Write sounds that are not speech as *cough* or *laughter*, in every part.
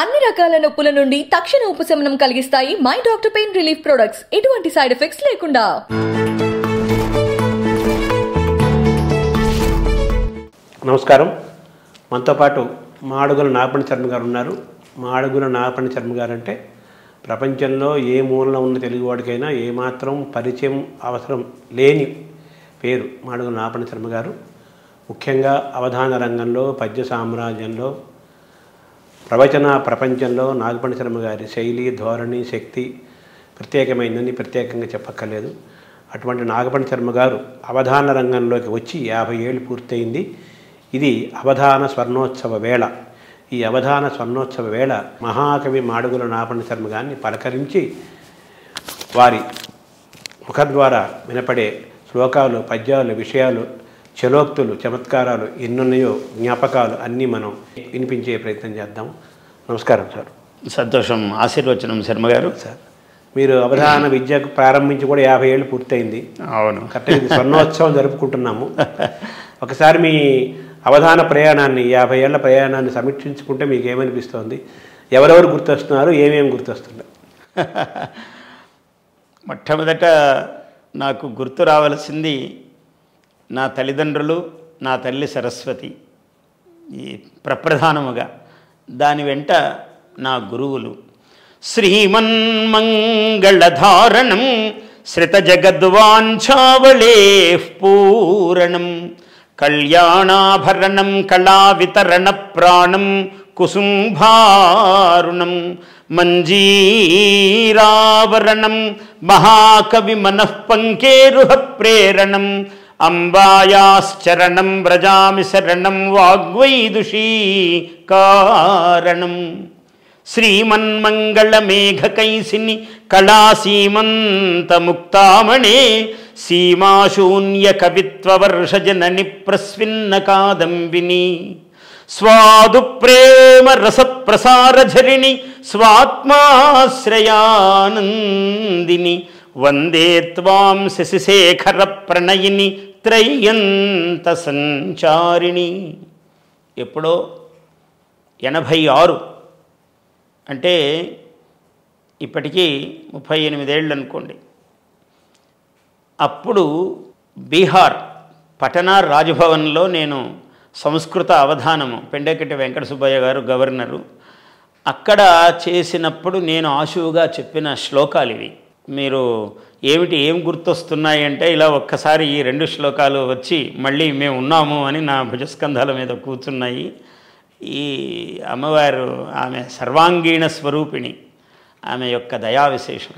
అన్ని రకాల నొప్పుల నుండి తక్షణ ఉపశమనం కలిగిస్తాయి my doctor pain relief products ఎటువంటి సైడ్ ఎఫెక్ట్స్ లేకుండా నమస్కారం మనతో పాటు మాడుగుల నాపణి చర్మ గారు ఉన్నారు మాడుగుల నాపణి చర్మ గారు అంటే ప్రపంచంలో ఏ మూలలో ఉన్న తెలుగువాడికైనా ఏమాత్రం పరిచయం అవసరం లేని పేరు మాడుగుల నాపణి శర్మ గారు ముఖ్యంగా అవధాన రంగంలో పద్య సామ్రాజ్యంలో ప్రవచన ప్రపంచంలో నాగపండి శర్మ గారి శైలి ధోరణి శక్తి ప్రత్యేకమైందని ప్రత్యేకంగా చెప్పక్కర్లేదు అటువంటి నాగపండి శర్మ గారు అవధాన రంగంలోకి వచ్చి యాభై ఏళ్ళు పూర్తయింది ఇది అవధాన స్వర్ణోత్సవ వేళ ఈ అవధాన స్వర్ణోత్సవ వేళ మహాకవి మాడుగుల నాగపండి శర్మ గారిని పలకరించి వారి ముఖద్వారా వినపడే శ్లోకాలు పద్యాలు విషయాలు చలోక్తులు చమత్కారాలు ఎన్నున్నాయో జ్ఞాపకాలు అన్నీ మనం వినిపించే ప్రయత్నం చేద్దాం నమస్కారం సార్ సంతోషం ఆశీర్వచనం శర్మ గారు సార్ మీరు అవధాన విద్యకు ప్రారంభించి కూడా యాభై ఏళ్ళు పూర్తయింది అవును కరెక్ట్ స్వర్ణోత్సవం జరుపుకుంటున్నాము *laughs* ఒకసారి మీ అవధాన ప్రయాణాన్ని యాభై ఏళ్ల ప్రయాణాన్ని సమీక్షించుకుంటే మీకు ఏమనిపిస్తోంది ఎవరెవరు గుర్తొస్తున్నారు ఏమేమి గుర్తొస్తున్నారు *laughs* మొట్టమొదట నాకు గుర్తు రావాల్సింది నా తల్లిదండ్రులు నా తల్లి సరస్వతి ఈ ప్రప్రధానముగా దాని వెంట నా గురువులు శ్రీమన్మంగళధారణం శ్రితజగద్వాంఛావళే పూరణం కళ్యాణాభరణం వితరణ ప్రాణం కుసుంభారుణం మంజీరావరణం మహాకవి మనఃపంకేరుహ ప్రేరణం அம்பாயாச்சரணம் பிரஜாமி சரணம் வாக்வைதுஷீ காரணம் श्रीमन्मङ्गलमेघकैसिनि कलासीमन्तमुक्तामणे सीमाशून्यकवित्ववर्षजननि प्रस्विन्न कादम्बिनी स्वादुप्रेमरसप्रसारझरिणि स्वात्माश्रयानन्दिनि వందే త్వాం శశిశేఖర ప్రణయిని త్రయంత సంచారిణి ఎప్పుడో ఎనభై ఆరు అంటే ఇప్పటికీ ముప్పై ఎనిమిదేళ్ళు అనుకోండి అప్పుడు బీహార్ పటనా రాజభవన్లో నేను సంస్కృత అవధానము పెండకటి వెంకట సుబ్బయ్య గారు గవర్నరు అక్కడ చేసినప్పుడు నేను ఆశువుగా చెప్పిన శ్లోకాలు ఇవి మీరు ఏమిటి ఏం గుర్తొస్తున్నాయి అంటే ఇలా ఒక్కసారి ఈ రెండు శ్లోకాలు వచ్చి మళ్ళీ మేము ఉన్నాము అని నా భుజస్కంధాల మీద కూర్చున్నాయి ఈ అమ్మవారు ఆమె సర్వాంగీణ స్వరూపిణి ఆమె యొక్క దయా విశేషం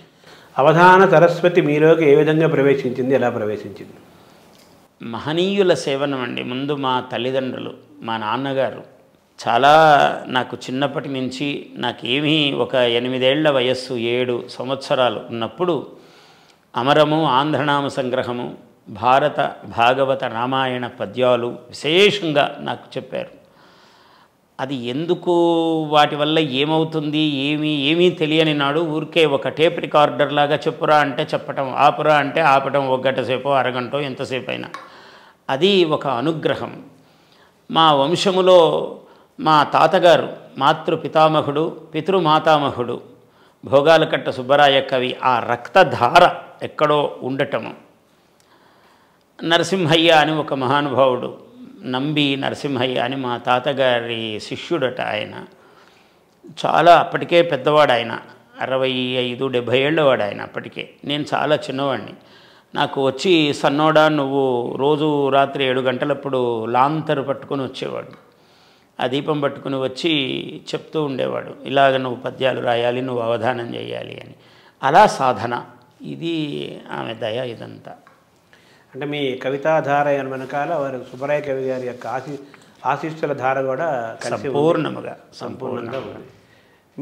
అవధాన సరస్వతి మీలోకి ఏ విధంగా ప్రవేశించింది ఎలా ప్రవేశించింది మహనీయుల సేవనం అండి ముందు మా తల్లిదండ్రులు మా నాన్నగారు చాలా నాకు చిన్నప్పటి నుంచి నాకేమీ ఒక ఎనిమిదేళ్ల వయస్సు ఏడు సంవత్సరాలు ఉన్నప్పుడు అమరము ఆంధ్రనామ సంగ్రహము భారత భాగవత రామాయణ పద్యాలు విశేషంగా నాకు చెప్పారు అది ఎందుకు వాటి వల్ల ఏమవుతుంది ఏమి ఏమీ తెలియని నాడు ఊరికే ఒక టేప్ రికార్డర్ లాగా చెప్పురా అంటే చెప్పటం ఆపురా అంటే ఆపటం ఒక గంట సేపు అరగంటో ఎంతసేపు అయినా అది ఒక అనుగ్రహం మా వంశములో మా తాతగారు మాతృ పితామహుడు పితృమాతామహుడు భోగాలకట్ట సుబ్బరాయ కవి ఆ రక్తధార ఎక్కడో ఉండటము నరసింహయ్య అని ఒక మహానుభావుడు నంబి నరసింహయ్య అని మా తాతగారి శిష్యుడట ఆయన చాలా అప్పటికే పెద్దవాడు ఆయన అరవై ఐదు డెబ్భై ఏళ్ళవాడు ఆయన అప్పటికే నేను చాలా చిన్నవాడిని నాకు వచ్చి సన్నోడా నువ్వు రోజు రాత్రి ఏడు గంటలప్పుడు లాంతరు పట్టుకొని వచ్చేవాడు ఆ దీపం పట్టుకుని వచ్చి చెప్తూ ఉండేవాడు ఇలాగ నువ్వు పద్యాలు రాయాలి నువ్వు అవధానం చేయాలి అని అలా సాధన ఇది ఆమె దయ ఇదంతా అంటే మీ కవితాధార వెనకాల వారు సుబ్బరాయ కవి గారి యొక్క ఆశీ ఆశీస్సుల ధార కూడా సంపూర్ణముగా సంపూర్ణంగా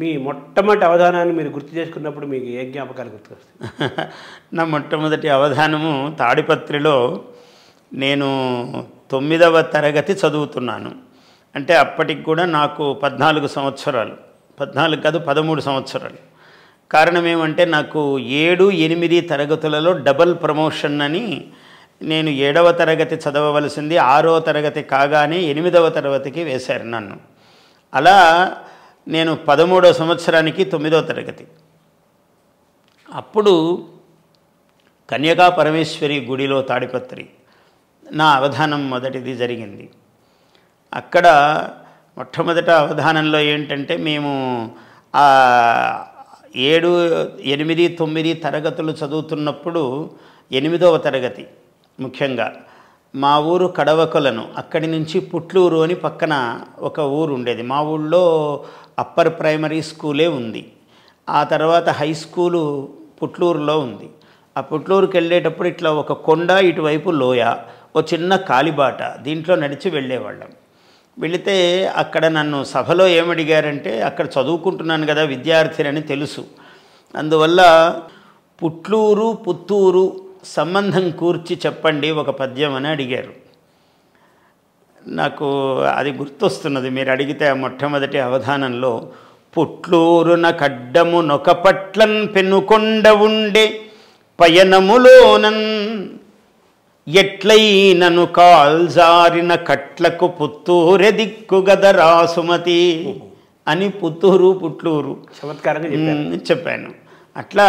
మీ మొట్టమొదటి అవధానాన్ని మీరు గుర్తు చేసుకున్నప్పుడు మీకు ఏ జ్ఞాపకాలు గుర్తుకొస్తాయి *laughs* నా మొట్టమొదటి అవధానము తాడిపత్రిలో నేను తొమ్మిదవ తరగతి చదువుతున్నాను అంటే అప్పటికి కూడా నాకు పద్నాలుగు సంవత్సరాలు పద్నాలుగు కాదు పదమూడు సంవత్సరాలు కారణం ఏమంటే నాకు ఏడు ఎనిమిది తరగతులలో డబల్ ప్రమోషన్ అని నేను ఏడవ తరగతి చదవవలసింది ఆరో తరగతి కాగానే ఎనిమిదవ తరగతికి వేశారు నన్ను అలా నేను పదమూడో సంవత్సరానికి తొమ్మిదో తరగతి అప్పుడు కన్యకా పరమేశ్వరి గుడిలో తాడిపత్రి నా అవధానం మొదటిది జరిగింది అక్కడ మొట్టమొదట అవధానంలో ఏంటంటే మేము ఏడు ఎనిమిది తొమ్మిది తరగతులు చదువుతున్నప్పుడు ఎనిమిదవ తరగతి ముఖ్యంగా మా ఊరు కడవకులను అక్కడి నుంచి పుట్లూరు అని పక్కన ఒక ఊరు ఉండేది మా ఊళ్ళో అప్పర్ ప్రైమరీ స్కూలే ఉంది ఆ తర్వాత హై స్కూలు పుట్లూరులో ఉంది ఆ పుట్లూరుకి వెళ్ళేటప్పుడు ఇట్లా ఒక కొండ ఇటువైపు లోయ ఓ చిన్న కాలిబాట దీంట్లో నడిచి వెళ్ళేవాళ్ళం వెళితే అక్కడ నన్ను సభలో ఏమడిగారంటే అక్కడ చదువుకుంటున్నాను కదా విద్యార్థిని తెలుసు అందువల్ల పుట్లూరు పుత్తూరు సంబంధం కూర్చి చెప్పండి ఒక పద్యం అని అడిగారు నాకు అది గుర్తొస్తున్నది మీరు అడిగితే ఆ మొట్టమొదటి అవధానంలో పుట్లూరున నొక పట్లం పెనుకొండ ఉండే పయనములోనన్ ఎట్లయినను కాల్జారిన కట్లకు పుత్తూరె దిక్కుగద రాసుమతి అని పుత్తూరు పుట్లూరు చమత్కారంగా చెప్పాను అట్లా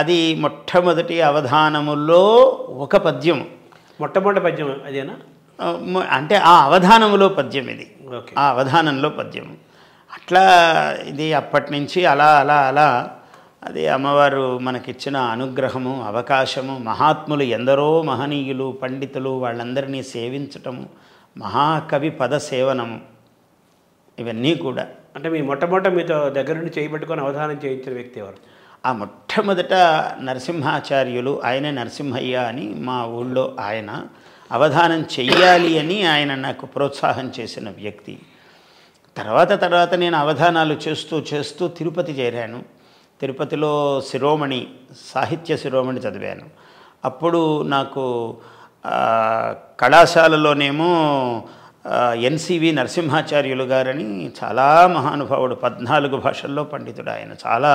అది మొట్టమొదటి అవధానముల్లో ఒక పద్యం మొట్టమొదటి పద్యం అదేనా అంటే ఆ అవధానములో పద్యం ఇది ఆ అవధానంలో పద్యం అట్లా ఇది అప్పటి నుంచి అలా అలా అలా అది అమ్మవారు మనకిచ్చిన అనుగ్రహము అవకాశము మహాత్ములు ఎందరో మహనీయులు పండితులు వాళ్ళందరినీ సేవించటము మహాకవి పద సేవనము ఇవన్నీ కూడా అంటే మీ మొట్టమొదట మీతో దగ్గర నుండి చేయబెట్టుకొని అవధానం చేయించిన వ్యక్తి ఎవరు ఆ మొట్టమొదట నరసింహాచార్యులు ఆయనే నరసింహయ్య అని మా ఊళ్ళో ఆయన అవధానం చెయ్యాలి అని ఆయన నాకు ప్రోత్సాహం చేసిన వ్యక్తి తర్వాత తర్వాత నేను అవధానాలు చేస్తూ చేస్తూ తిరుపతి చేరాను తిరుపతిలో శిరోమణి సాహిత్య శిరోమణి చదివాను అప్పుడు నాకు కళాశాలలోనేమో ఎన్సివి నరసింహాచార్యులు గారని చాలా మహానుభావుడు పద్నాలుగు భాషల్లో పండితుడు ఆయన చాలా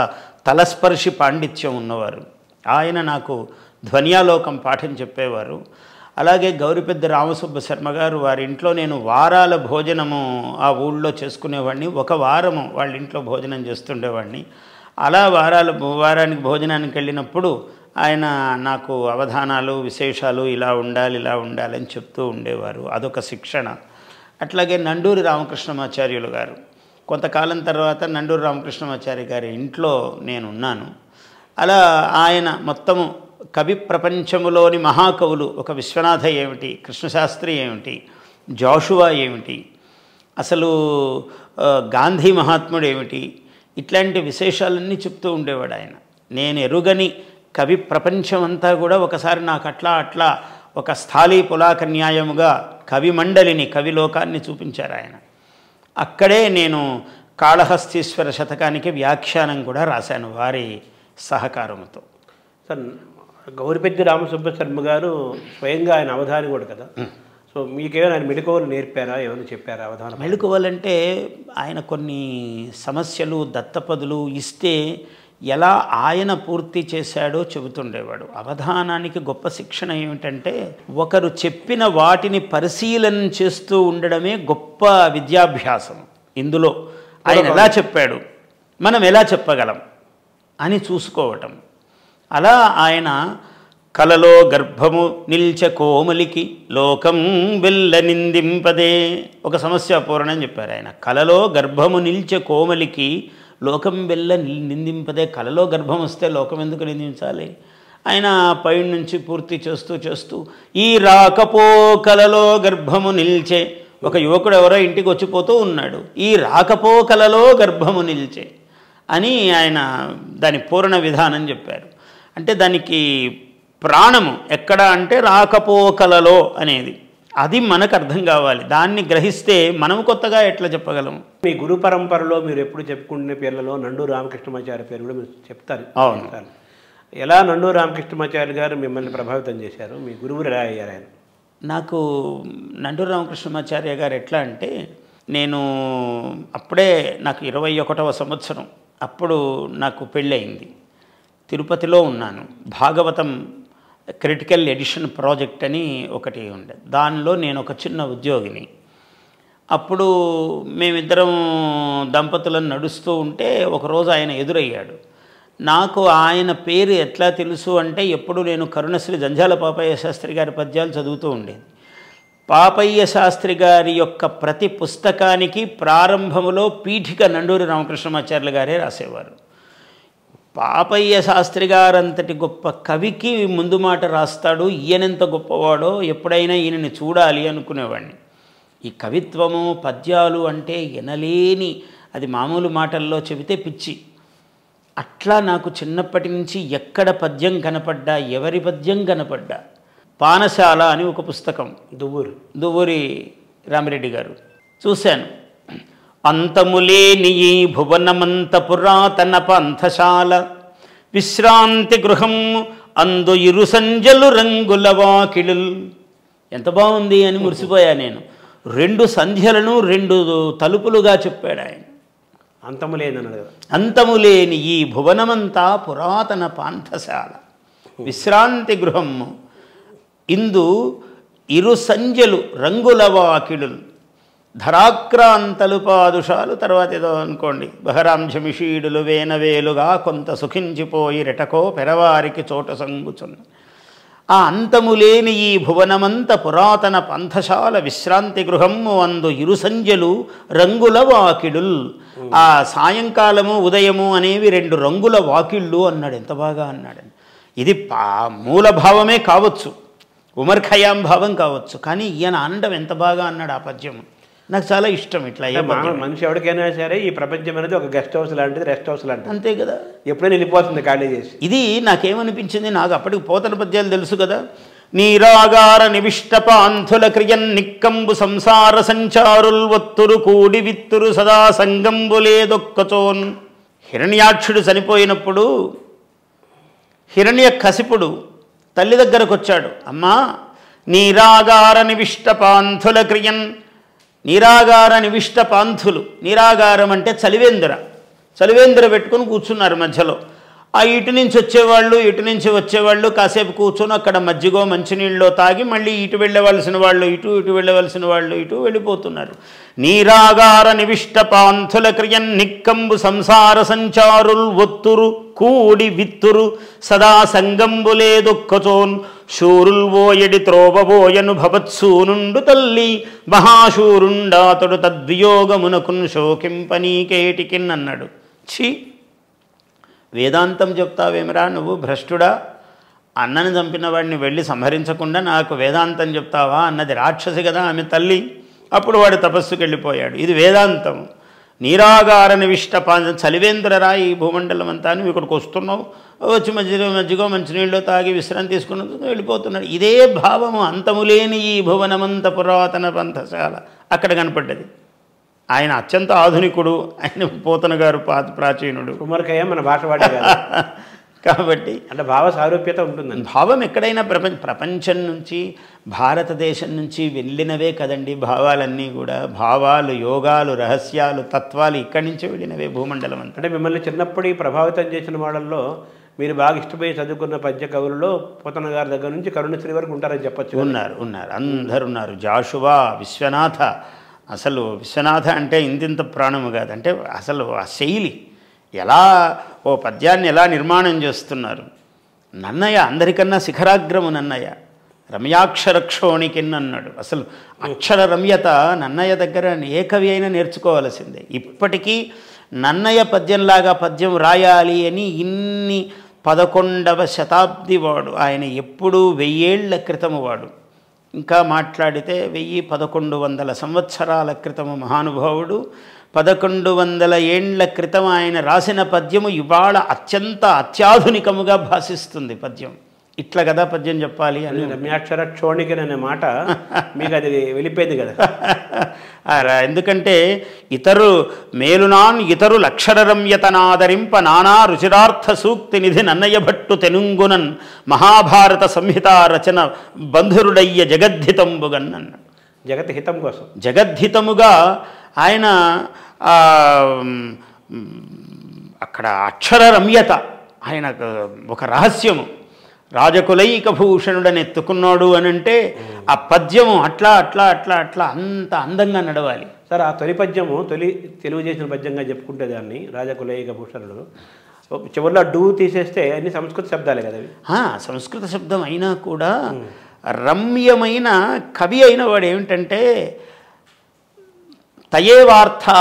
తలస్పర్శి పాండిత్యం ఉన్నవారు ఆయన నాకు ధ్వనియాలోకం పాఠం చెప్పేవారు అలాగే గౌరిపెద్ద రామసుబ్బ శర్మ గారు వారి ఇంట్లో నేను వారాల భోజనము ఆ ఊళ్ళో చేసుకునేవాడిని ఒక వారము వాళ్ళ ఇంట్లో భోజనం చేస్తుండేవాడిని అలా వారాలు వారానికి భోజనానికి వెళ్ళినప్పుడు ఆయన నాకు అవధానాలు విశేషాలు ఇలా ఉండాలి ఇలా ఉండాలి అని చెప్తూ ఉండేవారు అదొక శిక్షణ అట్లాగే నండూరి రామకృష్ణమాచార్యులు గారు కొంతకాలం తర్వాత నండూరి రామకృష్ణమాచార్య గారి ఇంట్లో నేనున్నాను అలా ఆయన మొత్తము కవి ప్రపంచములోని మహాకవులు ఒక విశ్వనాథ ఏమిటి కృష్ణశాస్త్రి ఏమిటి జాషువా ఏమిటి అసలు గాంధీ మహాత్ముడు ఏమిటి ఇట్లాంటి విశేషాలన్నీ చెప్తూ ఉండేవాడు ఆయన నేను ఎరుగని కవి ప్రపంచమంతా కూడా ఒకసారి నాకు అట్లా అట్లా ఒక స్థాళీ పులాక న్యాయముగా కవి మండలిని కవిలోకాన్ని చూపించారు ఆయన అక్కడే నేను కాళహస్తీశ్వర శతకానికి వ్యాఖ్యానం కూడా రాశాను వారి సహకారంతో సార్ గౌరిపెద్ది రామసుబ్బ శర్మ గారు స్వయంగా ఆయన అవధాని కూడా కదా సో మీకేమైనా ఆయన మెలుకోవలు నేర్పారా ఏమైనా చెప్పారా అవధానం మెలుకోవాలంటే ఆయన కొన్ని సమస్యలు దత్తపదులు ఇస్తే ఎలా ఆయన పూర్తి చేశాడో చెబుతుండేవాడు అవధానానికి గొప్ప శిక్షణ ఏమిటంటే ఒకరు చెప్పిన వాటిని పరిశీలన చేస్తూ ఉండడమే గొప్ప విద్యాభ్యాసం ఇందులో ఆయన ఎలా చెప్పాడు మనం ఎలా చెప్పగలం అని చూసుకోవటం అలా ఆయన కలలో గర్భము నిల్చ కోమలికి లోకం వెల్ల నిందింపదే ఒక సమస్య అని చెప్పారు ఆయన కలలో గర్భము నిల్చ కోమలికి లోకం వెళ్ళ నిందింపదే కలలో గర్భం వస్తే లోకం ఎందుకు నిందించాలి ఆయన పై నుంచి పూర్తి చేస్తూ చేస్తూ ఈ రాకపో కలలో గర్భము నిల్చే ఒక యువకుడు ఎవరో ఇంటికి వచ్చిపోతూ ఉన్నాడు ఈ రాకపో కలలో గర్భము నిల్చే అని ఆయన దాని పూర్ణ విధానం చెప్పారు అంటే దానికి ప్రాణము ఎక్కడ అంటే రాకపోకలలో అనేది అది మనకు అర్థం కావాలి దాన్ని గ్రహిస్తే మనం కొత్తగా ఎట్లా చెప్పగలం మీ గురు పరంపరలో మీరు ఎప్పుడు చెప్పుకుంటున్న పేర్లలో నండు రామకృష్ణమాచార్య పేరు కూడా మీరు చెప్తారు అవును ఎలా నండు రామకృష్ణమాచార్య గారు మిమ్మల్ని ప్రభావితం చేశారు మీ గురువు ఎలా అయ్యారు ఆయన నాకు నండు రామకృష్ణమాచార్య గారు ఎట్లా అంటే నేను అప్పుడే నాకు ఇరవై ఒకటవ సంవత్సరం అప్పుడు నాకు పెళ్ళయింది తిరుపతిలో ఉన్నాను భాగవతం క్రిటికల్ ఎడిషన్ ప్రాజెక్ట్ అని ఒకటి ఉండే దానిలో నేను ఒక చిన్న ఉద్యోగిని అప్పుడు మేమిద్దరం దంపతులను నడుస్తూ ఉంటే ఒకరోజు ఆయన ఎదురయ్యాడు నాకు ఆయన పేరు ఎట్లా తెలుసు అంటే ఎప్పుడు నేను కరుణశ్రీ జంజాల పాపయ్య శాస్త్రి గారి పద్యాలు చదువుతూ ఉండేది పాపయ్య శాస్త్రి గారి యొక్క ప్రతి పుస్తకానికి ప్రారంభంలో పీఠిక నండూరి రామకృష్ణమాచార్యులు గారే రాసేవారు పాపయ్య శాస్త్రి గారంతటి గొప్ప కవికి ముందు మాట రాస్తాడు ఈయనెంత గొప్పవాడో ఎప్పుడైనా ఈయనని చూడాలి అనుకునేవాడిని ఈ కవిత్వము పద్యాలు అంటే ఎనలేని అది మామూలు మాటల్లో చెబితే పిచ్చి అట్లా నాకు చిన్నప్పటి నుంచి ఎక్కడ పద్యం కనపడ్డా ఎవరి పద్యం కనపడ్డా పానశాల అని ఒక పుస్తకం దువ్వూరు దువ్వూరి రామిరెడ్డి గారు చూశాను అంతములేని ఈ భువనమంత పురాతన పంథశాల విశ్రాంతి గృహం అందు ఇరు సంజలు రంగుల వాకిలు ఎంత బాగుంది అని మురిసిపోయా నేను రెండు సంధ్యలను రెండు తలుపులుగా చెప్పాడు ఆయన అంతములేని అంతములేని ఈ భువనమంతా పురాతన పాంథశాల విశ్రాంతి గృహము ఇందు ఇరు సంజలు రంగుల వాకిడులు ధరాక్రాంతలుపాదుషాలు తర్వాత ఏదో అనుకోండి మిషీడులు వేనవేలుగా కొంత సుఖించిపోయి రెటకో పెరవారికి చోట సంగుచున్న ఆ అంతములేని ఈ భువనమంత పురాతన పంథశాల విశ్రాంతి గృహము అందు ఇరుసంజలు రంగుల వాకిడుల్ ఆ సాయంకాలము ఉదయము అనేవి రెండు రంగుల వాకిళ్ళు అన్నాడు ఎంత బాగా అన్నాడు ఇది పా మూలభావమే కావచ్చు ఉమర్ఖయాం భావం కావచ్చు కానీ ఈయన అండం ఎంత బాగా అన్నాడు ఆ పద్యము నాకు చాలా ఇష్టం ఇట్లా మనిషి ఎవరికైనా సరే ఈ ప్రపంచం అనేది ఒక గెస్ట్ హౌస్ లాంటిది రెస్ట్ హౌస్ లాంటిది అంతే కదా ఎప్పుడైనా వెళ్ళిపోతుంది ఖాళీ చేసి ఇది నాకేమనిపించింది నాకు అప్పటికి పోతల పద్యాలు తెలుసు కదా నీరాగార నివిష్టపాంధుల క్రియన్ నిక్కంబు సంసార సంచారుల్ వత్తురు కూడి విత్తురు సదా లేదొక్కచోన్ హిరణ్యాక్షుడు చనిపోయినప్పుడు హిరణ్య కసిపుడు తల్లి దగ్గరకు వచ్చాడు అమ్మా నీరాగార నివిష్టపాంధుల క్రియన్ నిరాగార నివిష్ట పాంథులు నిరాగారం అంటే చలివేంద్ర చలివేంద్ర పెట్టుకుని కూర్చున్నారు మధ్యలో ఆ ఇటు నుంచి వచ్చేవాళ్ళు ఇటు నుంచి వచ్చేవాళ్ళు కాసేపు కూర్చొని అక్కడ మజ్జిగో మంచినీళ్ళో తాగి మళ్ళీ ఇటు వెళ్ళవలసిన వాళ్ళు ఇటు ఇటు వెళ్ళవలసిన వాళ్ళు ఇటు వెళ్ళిపోతున్నారు నీరాగార నివిష్ట పాంథుల క్రియన్ నిక్కంబు సంసార సంచారుల్ ఒత్తురు కూడి విత్తురు సదా లేదొక్కచోన్ షూరుల్ ఓయడి త్రోవబోయను భవత్సూనుండు తల్లి మహాశూరుండాతడు తద్వియోగమునకున్ శోకింపనీకేటికిన్ అన్నాడు ఛీ వేదాంతం చెప్తావేమిరా నువ్వు భ్రష్టుడా అన్నని చంపిన వాడిని వెళ్ళి సంహరించకుండా నాకు వేదాంతం చెప్తావా అన్నది రాక్షసి కదా ఆమె తల్లి అప్పుడు వాడు తపస్సుకు వెళ్ళిపోయాడు ఇది వేదాంతం నీరాగార నివిష్ట చలివేంద్రరా ఈ భూమండలం అంతా నువ్వు ఇక్కడికి వస్తున్నావు వచ్చి మధ్య మధ్యగా మంచినీళ్ళు తాగి విశ్రాంతి తీసుకున్న వెళ్ళిపోతున్నాడు ఇదే భావము అంతములేని ఈ భువనమంత పురాతన పంథశాల అక్కడ కనపడ్డది ఆయన అత్యంత ఆధునికుడు ఆయన పోతన గారు ప్రాచీనుడు కుమార్కయ్య మన భాష వాడ *laughs* కాబట్టి అంటే భావ సారూప్యత ఉంటుంది భావం ఎక్కడైనా ప్రపంచ ప్రపంచం నుంచి భారతదేశం నుంచి వెళ్ళినవే కదండి భావాలన్నీ కూడా భావాలు యోగాలు రహస్యాలు తత్వాలు ఇక్కడి నుంచే వెళ్ళినవే భూమండలం అంటే మిమ్మల్ని చిన్నప్పటి ప్రభావితం చేసిన వాళ్ళల్లో మీరు బాగా ఇష్టపోయి చదువుకున్న పద్య కవులలో పోతన గారి దగ్గర నుంచి కరుణశ్రీ వరకు ఉంటారని చెప్పచ్చు ఉన్నారు ఉన్నారు అందరు ఉన్నారు జాషువా విశ్వనాథ అసలు విశ్వనాథ అంటే ఇంతింత ప్రాణము కాదు అంటే అసలు ఆ శైలి ఎలా ఓ పద్యాన్ని ఎలా నిర్మాణం చేస్తున్నారు నన్నయ్య అందరికన్నా శిఖరాగ్రము నన్నయ్య రమ్యాక్షరక్షోణికిన్ అన్నాడు అసలు అక్షర రమ్యత నన్నయ్య దగ్గర ఏ కవి అయినా నేర్చుకోవాల్సిందే ఇప్పటికీ నన్నయ్య పద్యంలాగా పద్యం రాయాలి అని ఇన్ని పదకొండవ శతాబ్ది వాడు ఆయన ఎప్పుడూ వెయ్యేళ్ల క్రితము వాడు ఇంకా మాట్లాడితే వెయ్యి పదకొండు వందల సంవత్సరాల క్రితము మహానుభావుడు పదకొండు వందల ఏండ్ల క్రితం ఆయన రాసిన పద్యము ఇవాళ అత్యంత అత్యాధునికముగా భాషిస్తుంది పద్యం ఇట్లా కదా పద్యం చెప్పాలి అని రమ్యాక్షర క్షోణికి అనే మాట మీకు అది వెళ్ళిపోయింది కదా *laughs* ఎందుకంటే ఇతరు మేలునాన్ ఇతరు లక్షరరమ్యతనాదరింప నానా రుచిరార్థ సూక్తి నిధి నన్నయ్య భట్టు తెనుంగునన్ మహాభారత సంహిత రచన బంధురుడయ్య జగద్ధితంబుగన్ అన్నాడు హితం కోసం జగద్ధితముగా ఆయన అక్కడ అక్షర రమ్యత ఆయన ఒక రహస్యము రాజకులైక ఎత్తుకున్నాడు అని అంటే ఆ పద్యము అట్లా అట్లా అట్లా అట్లా అంత అందంగా నడవాలి సార్ ఆ తొలి పద్యము తొలి తెలుగు చేసిన పద్యంగా చెప్పుకుంటే దాన్ని రాజకులైక భూషణుడు చివరిలో డూ తీసేస్తే అన్ని సంస్కృత శబ్దాలే కదా సంస్కృత శబ్దం అయినా కూడా రమ్యమైన కవి అయిన వాడు ఏమిటంటే తయేవార్థా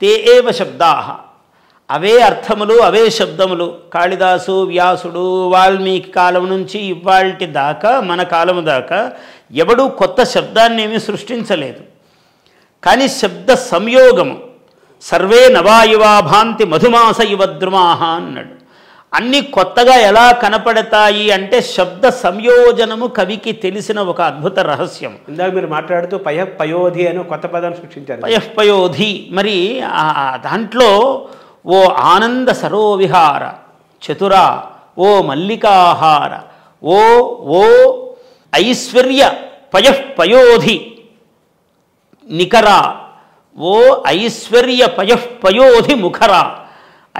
తే ఏవ శబ్దా అవే అర్థములు అవే శబ్దములు కాళిదాసు వ్యాసుడు వాల్మీకి కాలం నుంచి ఇవాల్టి దాకా మన కాలము దాకా ఎవడూ కొత్త శబ్దాన్ని ఏమీ సృష్టించలేదు కానీ శబ్ద సంయోగము సర్వే నవాయువాభాంతి మధుమాస యువద్రుమాహ అన్నాడు అన్నీ కొత్తగా ఎలా కనపడతాయి అంటే శబ్ద సంయోజనము కవికి తెలిసిన ఒక అద్భుత రహస్యం ఇందాక మీరు మాట్లాడుతూ పయఃపయోధి అని కొత్త పదాన్ని సృష్టించారు పయఃపయోధి మరి దాంట్లో ఓ ఆనంద సరోవిహార చతురా ఓ మల్లికాహార ఓ ఓ ఐశ్వర్య పయ పయోధి నికరా ఓ ఐశ్వర్య పయోధి ముఖరా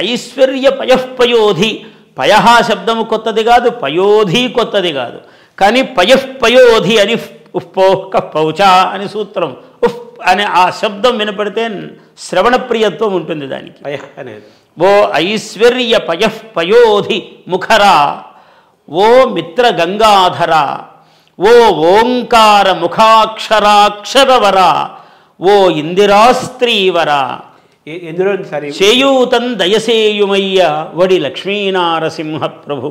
ఐశ్వర్య పయోధి పయహ శబ్దము కొత్తది కాదు పయోధి కొత్తది కాదు కానీ పయోధి అని ఉప్పోహ్క పౌచ అని సూత్రం ఉఫ్ అనే ఆ శబ్దం వినపడితే శ్రవణ ప్రియత్వం ఉంటుంది దానికి ఓ ఐశ్వర్య పయ పయోధి ముఖరా ఓ మిత్ర గంగాధర ఓ ఓంకార ముఖాక్షరాక్షరవర ఓ ఇందిరాస్త్రీవర చేయూతం దయసేయుమయ్య వడి లక్ష్మీనారసింహ ప్రభు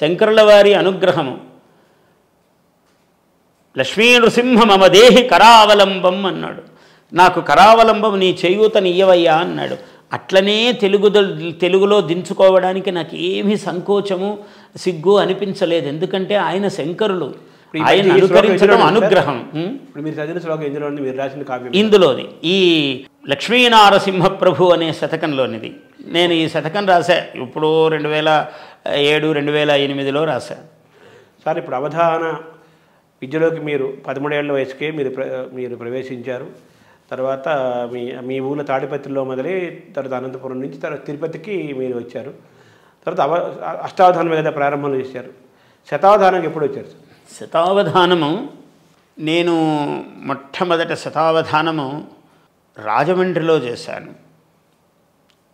శంకరుల వారి అనుగ్రహము లక్ష్మీ మమ దేహి కరావలంబం అన్నాడు నాకు కరావలంబం నీ చేయూత నీయవయ్యా అన్నాడు అట్లనే తెలుగు తెలుగులో దించుకోవడానికి నాకు ఏమి సంకోచము సిగ్గు అనిపించలేదు ఎందుకంటే ఆయన శంకరులు ఆయన అనుకరించడం అనుగ్రహం మీరు మీరు ఇందులోని ఈ లక్ష్మీనారసింహ ప్రభు అనే శతకంలోనిది నేను ఈ శతకం రాశా ఇప్పుడు రెండు వేల ఏడు రెండు వేల ఎనిమిదిలో రాశా సార్ ఇప్పుడు అవధాన విద్యలోకి మీరు పదమూడేళ్ల వయసుకే మీరు మీరు ప్రవేశించారు తర్వాత మీ మీ ఊళ్ళో తాడిపత్రిలో మొదలై తర్వాత అనంతపురం నుంచి తర్వాత తిరుపతికి మీరు వచ్చారు తర్వాత అవ అష్టావధానం మీద ప్రారంభం చేశారు శతావధానం ఎప్పుడు వచ్చారు శతావధానము నేను మొట్టమొదట శతావధానము రాజమండ్రిలో చేశాను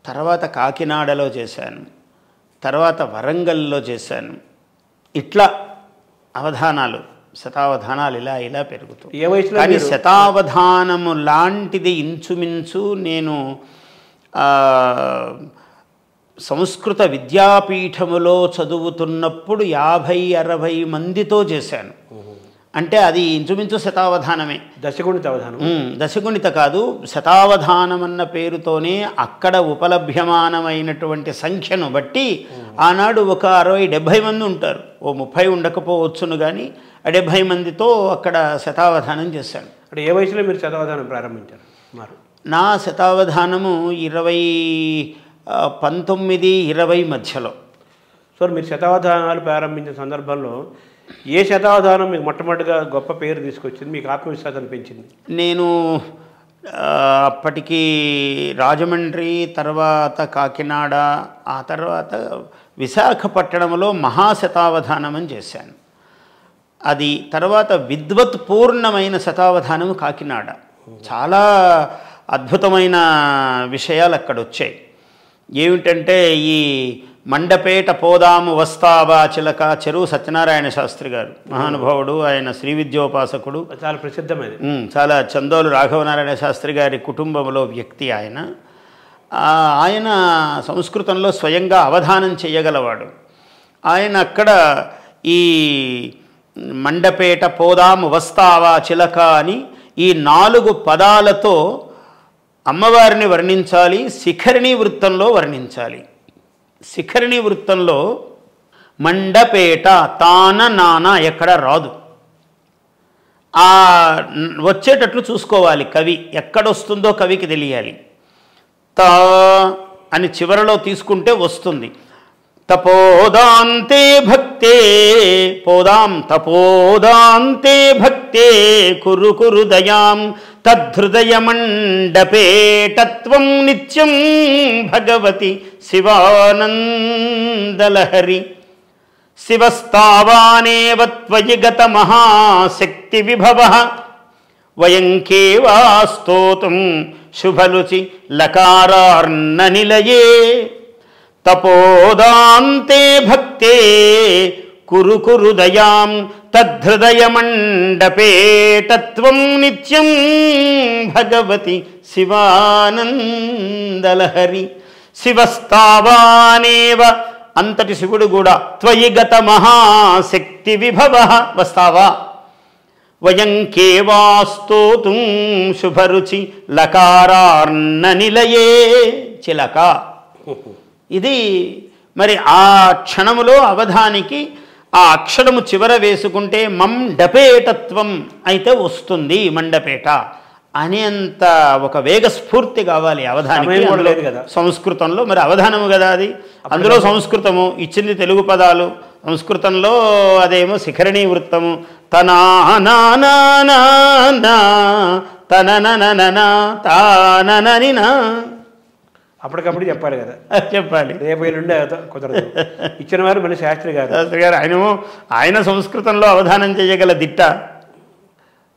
తర్వాత కాకినాడలో చేశాను తర్వాత వరంగల్లో చేశాను ఇట్లా అవధానాలు శతావధానాలు ఇలా ఇలా పెరుగుతాయి ఏ వయసులో కానీ శతావధానము లాంటిది ఇంచుమించు నేను సంస్కృత విద్యాపీఠములో చదువుతున్నప్పుడు యాభై అరవై మందితో చేశాను అంటే అది ఇంచుమించు శతావధానమే దశగుణిత అవధానం దశగుణిత కాదు శతావధానం అన్న పేరుతోనే అక్కడ ఉపలభ్యమానమైనటువంటి సంఖ్యను బట్టి ఆనాడు ఒక అరవై డెబ్భై మంది ఉంటారు ఓ ముప్పై ఉండకపోవచ్చును కానీ ఆ డెబ్భై మందితో అక్కడ శతావధానం చేశాను అంటే ఏ వయసులో మీరు శతావధానం ప్రారంభించారు మరి నా శతావధానము ఇరవై పంతొమ్మిది ఇరవై మధ్యలో సో మీరు శతావధానాలు ప్రారంభించిన సందర్భంలో ఏ శతావధానం మీకు మొట్టమొదటిగా గొప్ప పేరు తీసుకొచ్చింది మీకు ఆత్మవిశ్వాసం అనిపించింది నేను అప్పటికి రాజమండ్రి తర్వాత కాకినాడ ఆ తర్వాత విశాఖపట్టణంలో అని చేశాను అది తర్వాత విద్వత్ పూర్ణమైన శతావధానం కాకినాడ చాలా అద్భుతమైన విషయాలు అక్కడ వచ్చాయి ఏమిటంటే ఈ మండపేట పోదాము వస్తావా చిలక చెరువు సత్యనారాయణ శాస్త్రి గారు మహానుభావుడు ఆయన శ్రీ విద్యోపాసకుడు చాలా ప్రసిద్ధమైనది చాలా చందోలు రాఘవనారాయణ శాస్త్రి గారి కుటుంబంలో వ్యక్తి ఆయన ఆయన సంస్కృతంలో స్వయంగా అవధానం చేయగలవాడు ఆయన అక్కడ ఈ మండపేట పోదాము వస్తావా చిలక అని ఈ నాలుగు పదాలతో అమ్మవారిని వర్ణించాలి శిఖరిణీ వృత్తంలో వర్ణించాలి శిఖరిణి వృత్తంలో మండపేట తాన నాన ఎక్కడ రాదు ఆ వచ్చేటట్లు చూసుకోవాలి కవి ఎక్కడొస్తుందో కవికి తెలియాలి తా అని చివరలో తీసుకుంటే వస్తుంది తపోదాంతే భక్తే పోదాం తపోదాంతే భక్తే కురు కురు దయాం తద్ధృదయమండపేటత్వం నిత్యం భగవతి శివానందలహరి శివస్తావానేవ గత మహాశక్తి విభవ వయం స్తోతుం శుభలుచి లకారార్ణ నిలయే తపోదాంతే భక్తే కురు కురు దయాం తద్ధృదయమండపే తత్వం నిత్యం భగవతి శివానందలహరి శివస్తావానేవ అంతటి శివుడు కూడా త్వయి గత మహాశక్తి విభవ వస్తావా వయం కేవాస్తోతు శుభరుచి లకారార్ణ నిలయే చిలక ఇది మరి ఆ క్షణములో అవధానికి ఆ అక్షరము చివర వేసుకుంటే మం డపేటత్వం అయితే వస్తుంది మండపేట అనేంత ఒక వేగస్ఫూర్తి కావాలి అవధానం సంస్కృతంలో మరి అవధానము కదా అది అందులో సంస్కృతము ఇచ్చింది తెలుగు పదాలు సంస్కృతంలో అదేమో శిఖరణీ వృత్తము తనా తన తనననన తానననినా అప్పటికప్పుడు చెప్పాలి కదా *laughs* చెప్పాలి రేపు ఎల్లుండి కుదరదు *laughs* ఇచ్చిన వారు మన శాస్త్రి గారు శాస్త్రి గారు ఆయన ఆయన సంస్కృతంలో అవధానం చేయగల దిట్ట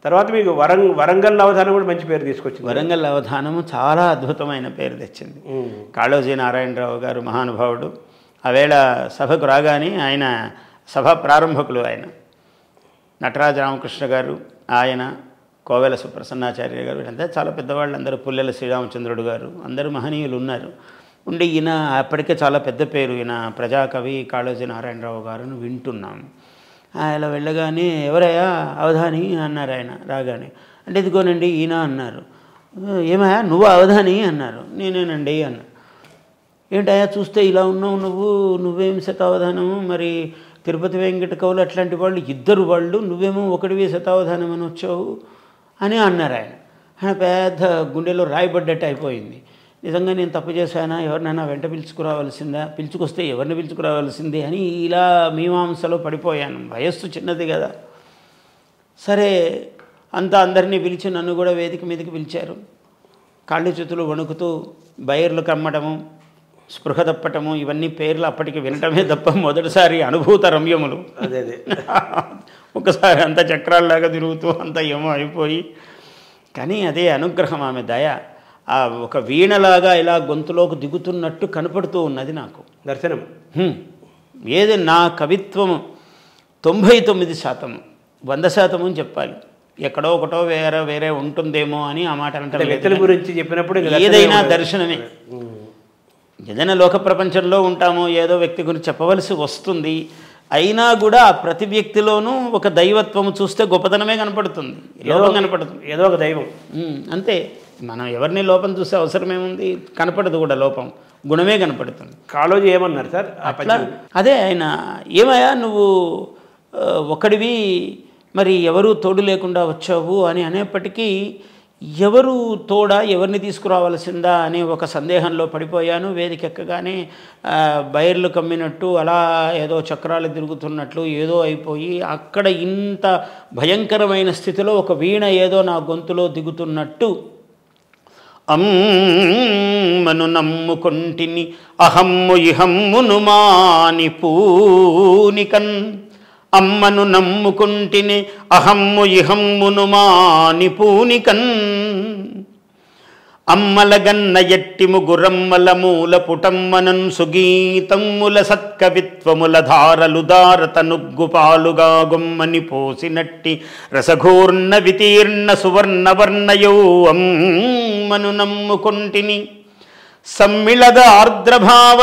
తర్వాత మీకు వరం వరంగల్ అవధానం కూడా మంచి పేరు తీసుకొచ్చింది వరంగల్ అవధానము చాలా అద్భుతమైన పేరు తెచ్చింది కాళోజీ నారాయణరావు గారు మహానుభావుడు ఆవేళ సభకు రాగానే ఆయన సభ ప్రారంభకులు ఆయన నటరాజ రామకృష్ణ గారు ఆయన కోవెల సుప్రసన్నాచార్య గారు వీళ్ళంతా చాలా పెద్దవాళ్ళు అందరూ పుల్లెల శ్రీరామచంద్రుడు గారు అందరూ మహనీయులు ఉన్నారు ఉండి ఈయన అప్పటికే చాలా పెద్ద పేరు ఈయన ప్రజాకవి కాళోజీ నారాయణరావు గారు వింటున్నాము ఇలా వెళ్ళగానే ఎవరయ్యా అవధాని అన్నారు ఆయన రాగానే అంటే ఇదిగోనండి ఈయన అన్నారు ఏమయ్యా నువ్వు అవధాని అన్నారు నేనేనండి అన్న ఏంటయ్యా చూస్తే ఇలా ఉన్నావు నువ్వు నువ్వేం శతావధానము మరి తిరుపతి వెంకట కవులు అట్లాంటి వాళ్ళు ఇద్దరు వాళ్ళు నువ్వేమో ఒకటివే శతావధానం అని వచ్చావు అని అన్నారు ఆయన ఆయన పెద్ద గుండెలో రాయబడ్డట్టు అయిపోయింది నిజంగా నేను తప్పు చేశానా ఎవరినైనా వెంట పిలుచుకురావాల్సిందా పిలుచుకొస్తే ఎవరిని పిలుచుకురావాల్సిందే అని ఇలా మీమాంసలో పడిపోయాను వయస్సు చిన్నది కదా సరే అంతా అందరినీ పిలిచి నన్ను కూడా వేదిక మీదకి పిలిచారు కాళ్ళు చేతులు వణుకుతూ బయర్లు కమ్మటము స్పృహ తప్పటము ఇవన్నీ పేర్లు అప్పటికి వినటమే తప్ప మొదటిసారి అనుభూత రమ్యములు అదే *laughs* ఒకసారి అంత చక్రాల్లాగా తిరుగుతూ అంతా ఏమో అయిపోయి కానీ అదే అనుగ్రహం ఆమె దయ ఆ ఒక వీణలాగా ఇలా గొంతులోకి దిగుతున్నట్టు కనపడుతూ ఉన్నది నాకు దర్శనం ఏది నా కవిత్వం తొంభై తొమ్మిది శాతం వంద శాతం అని చెప్పాలి ఎక్కడో ఒకటో వేరే వేరే ఉంటుందేమో అని ఆ మాట అంటే వ్యక్తుల గురించి చెప్పినప్పుడు ఏదైనా దర్శనమే ఏదైనా లోక ప్రపంచంలో ఉంటామో ఏదో వ్యక్తి గురించి చెప్పవలసి వస్తుంది అయినా కూడా ప్రతి వ్యక్తిలోనూ ఒక దైవత్వము చూస్తే గొప్పతనమే కనపడుతుంది లోపం కనపడుతుంది ఏదో ఒక దైవం అంతే మనం ఎవరిని లోపం చూస్తే అవసరం ఏముంది కనపడదు కూడా లోపం గుణమే కనపడుతుంది కాలోజీ ఏమన్నారు సార్ అదే ఆయన ఏమయ్యా నువ్వు ఒకడివి మరి ఎవరు తోడు లేకుండా వచ్చావు అని అనేప్పటికీ ఎవరు తోడా ఎవరిని తీసుకురావాల్సిందా అనే ఒక సందేహంలో పడిపోయాను వేదిక ఎక్కగానే బైర్లు కమ్మినట్టు అలా ఏదో చక్రాలు తిరుగుతున్నట్లు ఏదో అయిపోయి అక్కడ ఇంత భయంకరమైన స్థితిలో ఒక వీణ ఏదో నా గొంతులో దిగుతున్నట్టు అమ్మను నమ్ముకుంటిని అహమ్ము ఇహమ్మును మాని పూనికన్ అమ్మను నమ్ముకుంటిని అహమ్ము ఇహమ్మును మాని పూనికన్ అమ్మలగన్న ఎట్టి ముగురమ్మల మూల పుటమ్మనం సుగీతమ్ముల సత్కవిత్వముల ధారలు దారతనుగ్గుపాలుగా గుమ్మని పోసినట్టి రసఘూర్ణ వితీర్ణ సువర్ణవర్ణయౌ అమ్మను నమ్ముకుంటిని సమ్మిళద ఆర్ద్రభావ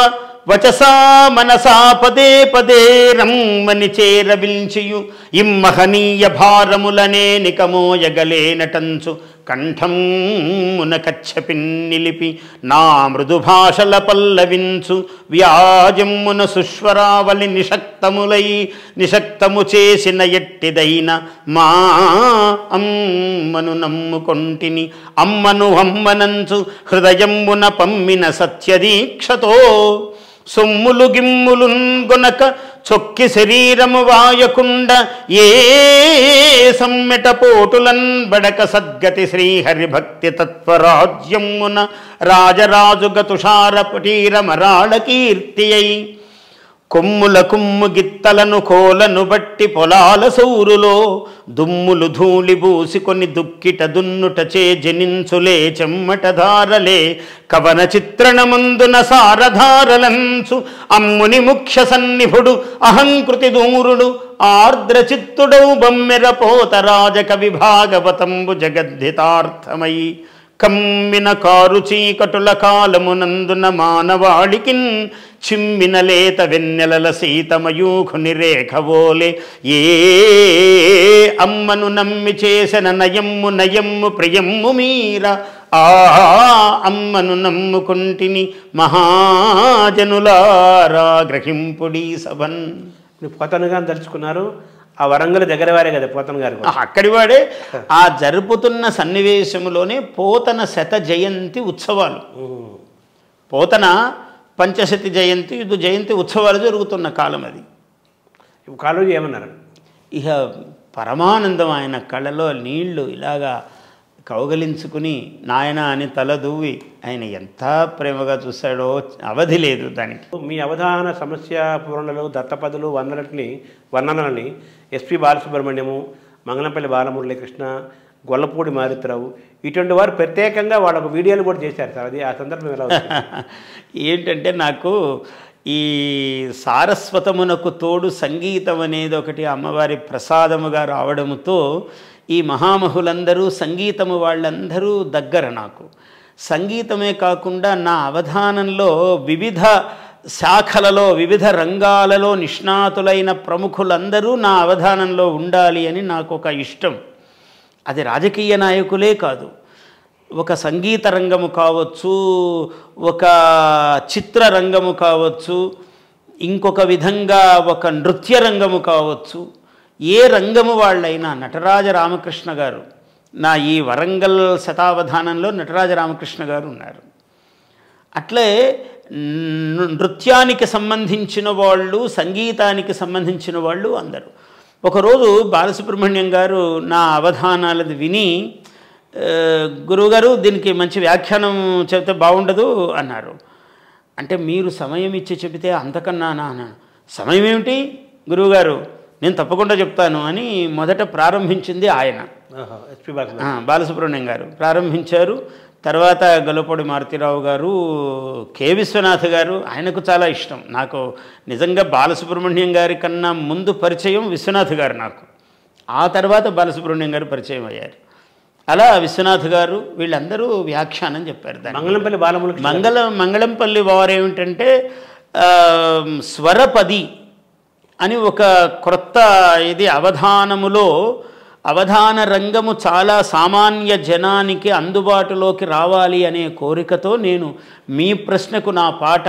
వచసా మనసా పదే పదే రమ్మని చేరవించియు ఇమ్మహనీయ భారములనే నికమోయగలేనటంచు కంఠమునకచ్చపిన్ నిలిపి నా మృదు భాషల పల్లవించు వ్యాజమున సుస్వరావలి నిషక్తములై నిషక్తము చేసిన ఎట్టిదైన మా అమ్మను నమ్ముకొంటిని అమ్మను అమ్మనంచు హృదయమున పమ్మిన సత్యదీక్షతో సొమ్ములు గిమ్ములు గొనక చొక్కి శరీరము వాయకుండ ఏ సమ్మెట పోటులన్ బడక సద్గతి శ్రీహరిభక్తి తత్వరాజ్యమున రాజరాజుగ తుషార పటీరమరాళ కీర్తియై కొమ్ముల కుమ్ము గిత్తలను కోలను బట్టి పొలాల సౌరులో దుమ్ములు ధూళి బూసికొని దుక్కిట దున్నుట చే జనించులే చెమ్మట ధారలే కవన చిత్రణమందున సారధారలంచు అమ్ముని ముఖ్య సన్నిహుడు అహంకృతి దూరుడు ఆర్ద్ర చిత్తుడౌ బమ్మెరపోత రాజకవి విభాగవతంబు జగద్ధితార్థమై కమ్మిన కారు చీకటుల కాలమునందున మానవాళికి చిమ్మిన లేత వెన్నెలల సీతమయూఖుని రేఖవోలే ఏ అమ్మను నమ్మి చేసిన నయమ్ము నయమ్ము ప్రియమ్ము మీర ఆ అమ్మను నమ్ముకుంటిని మహాజనులారా గ్రహింపుడీ సభన్ నువ్వు దలుచుకున్నారు ఆ వరంగల్ దగ్గర వారే కదా పోతన గారు అక్కడి వాడే ఆ జరుపుతున్న సన్నివేశంలోనే పోతన శత జయంతి ఉత్సవాలు పోతన పంచశతి జయంతి యుద్ధ జయంతి ఉత్సవాలు జరుగుతున్న కాలం అది కాలం ఏమన్నారు ఇక పరమానందం ఆయన కళ్ళలో నీళ్లు ఇలాగా కౌగలించుకుని నాయన అని తల దూవి ఆయన ఎంత ప్రేమగా చూశాడో అవధి లేదు దానికి మీ అవధాన సమస్య పూర్ణలు దత్తపదులు వందలని వర్ణనలని ఎస్పి బాలసుబ్రహ్మణ్యము మంగళంపల్లి బాలమురళీకృష్ణ గొల్లపూడి మారుతిరావు ఇటువంటి వారు ప్రత్యేకంగా ఒక వీడియోలు కూడా చేశారు సార్ అది ఆ సందర్భం ఎలా *laughs* ఏంటంటే నాకు ఈ సారస్వతమునకు తోడు సంగీతం అనేది ఒకటి అమ్మవారి ప్రసాదముగా రావడముతో ఈ మహామహులందరూ సంగీతము వాళ్ళందరూ దగ్గర నాకు సంగీతమే కాకుండా నా అవధానంలో వివిధ శాఖలలో వివిధ రంగాలలో నిష్ణాతులైన ప్రముఖులందరూ నా అవధానంలో ఉండాలి అని నాకు ఒక ఇష్టం అది రాజకీయ నాయకులే కాదు ఒక సంగీత రంగము కావచ్చు ఒక చిత్ర రంగము కావచ్చు ఇంకొక విధంగా ఒక నృత్య రంగము కావచ్చు ఏ రంగము వాళ్ళైనా నటరాజ రామకృష్ణ గారు నా ఈ వరంగల్ శతావధానంలో నటరాజ రామకృష్ణ గారు ఉన్నారు అట్లే నృత్యానికి సంబంధించిన వాళ్ళు సంగీతానికి సంబంధించిన వాళ్ళు అందరూ ఒకరోజు బాలసుబ్రహ్మణ్యం గారు నా అవధానాలది విని గురువుగారు దీనికి మంచి వ్యాఖ్యానం చెబితే బాగుండదు అన్నారు అంటే మీరు సమయం ఇచ్చి చెబితే అంతకన్నా అన్నాను సమయం ఏమిటి గురువుగారు నేను తప్పకుండా చెప్తాను అని మొదట ప్రారంభించింది ఆయన బాలసుబ్రహ్మణ్యం గారు ప్రారంభించారు తర్వాత గొల్లపూడి మారుతిరావు గారు కె విశ్వనాథ్ గారు ఆయనకు చాలా ఇష్టం నాకు నిజంగా బాలసుబ్రహ్మణ్యం గారి కన్నా ముందు పరిచయం విశ్వనాథ్ గారు నాకు ఆ తర్వాత బాలసుబ్రహ్మణ్యం గారు పరిచయం అయ్యారు అలా విశ్వనాథ్ గారు వీళ్ళందరూ వ్యాఖ్యానం చెప్పారు దాన్ని మంగళంపల్లి బాలములు మంగళ మంగళంపల్లి వారు ఏమిటంటే స్వరపది అని ఒక క్రొత్త ఇది అవధానములో అవధాన రంగము చాలా సామాన్య జనానికి అందుబాటులోకి రావాలి అనే కోరికతో నేను మీ ప్రశ్నకు నా పాట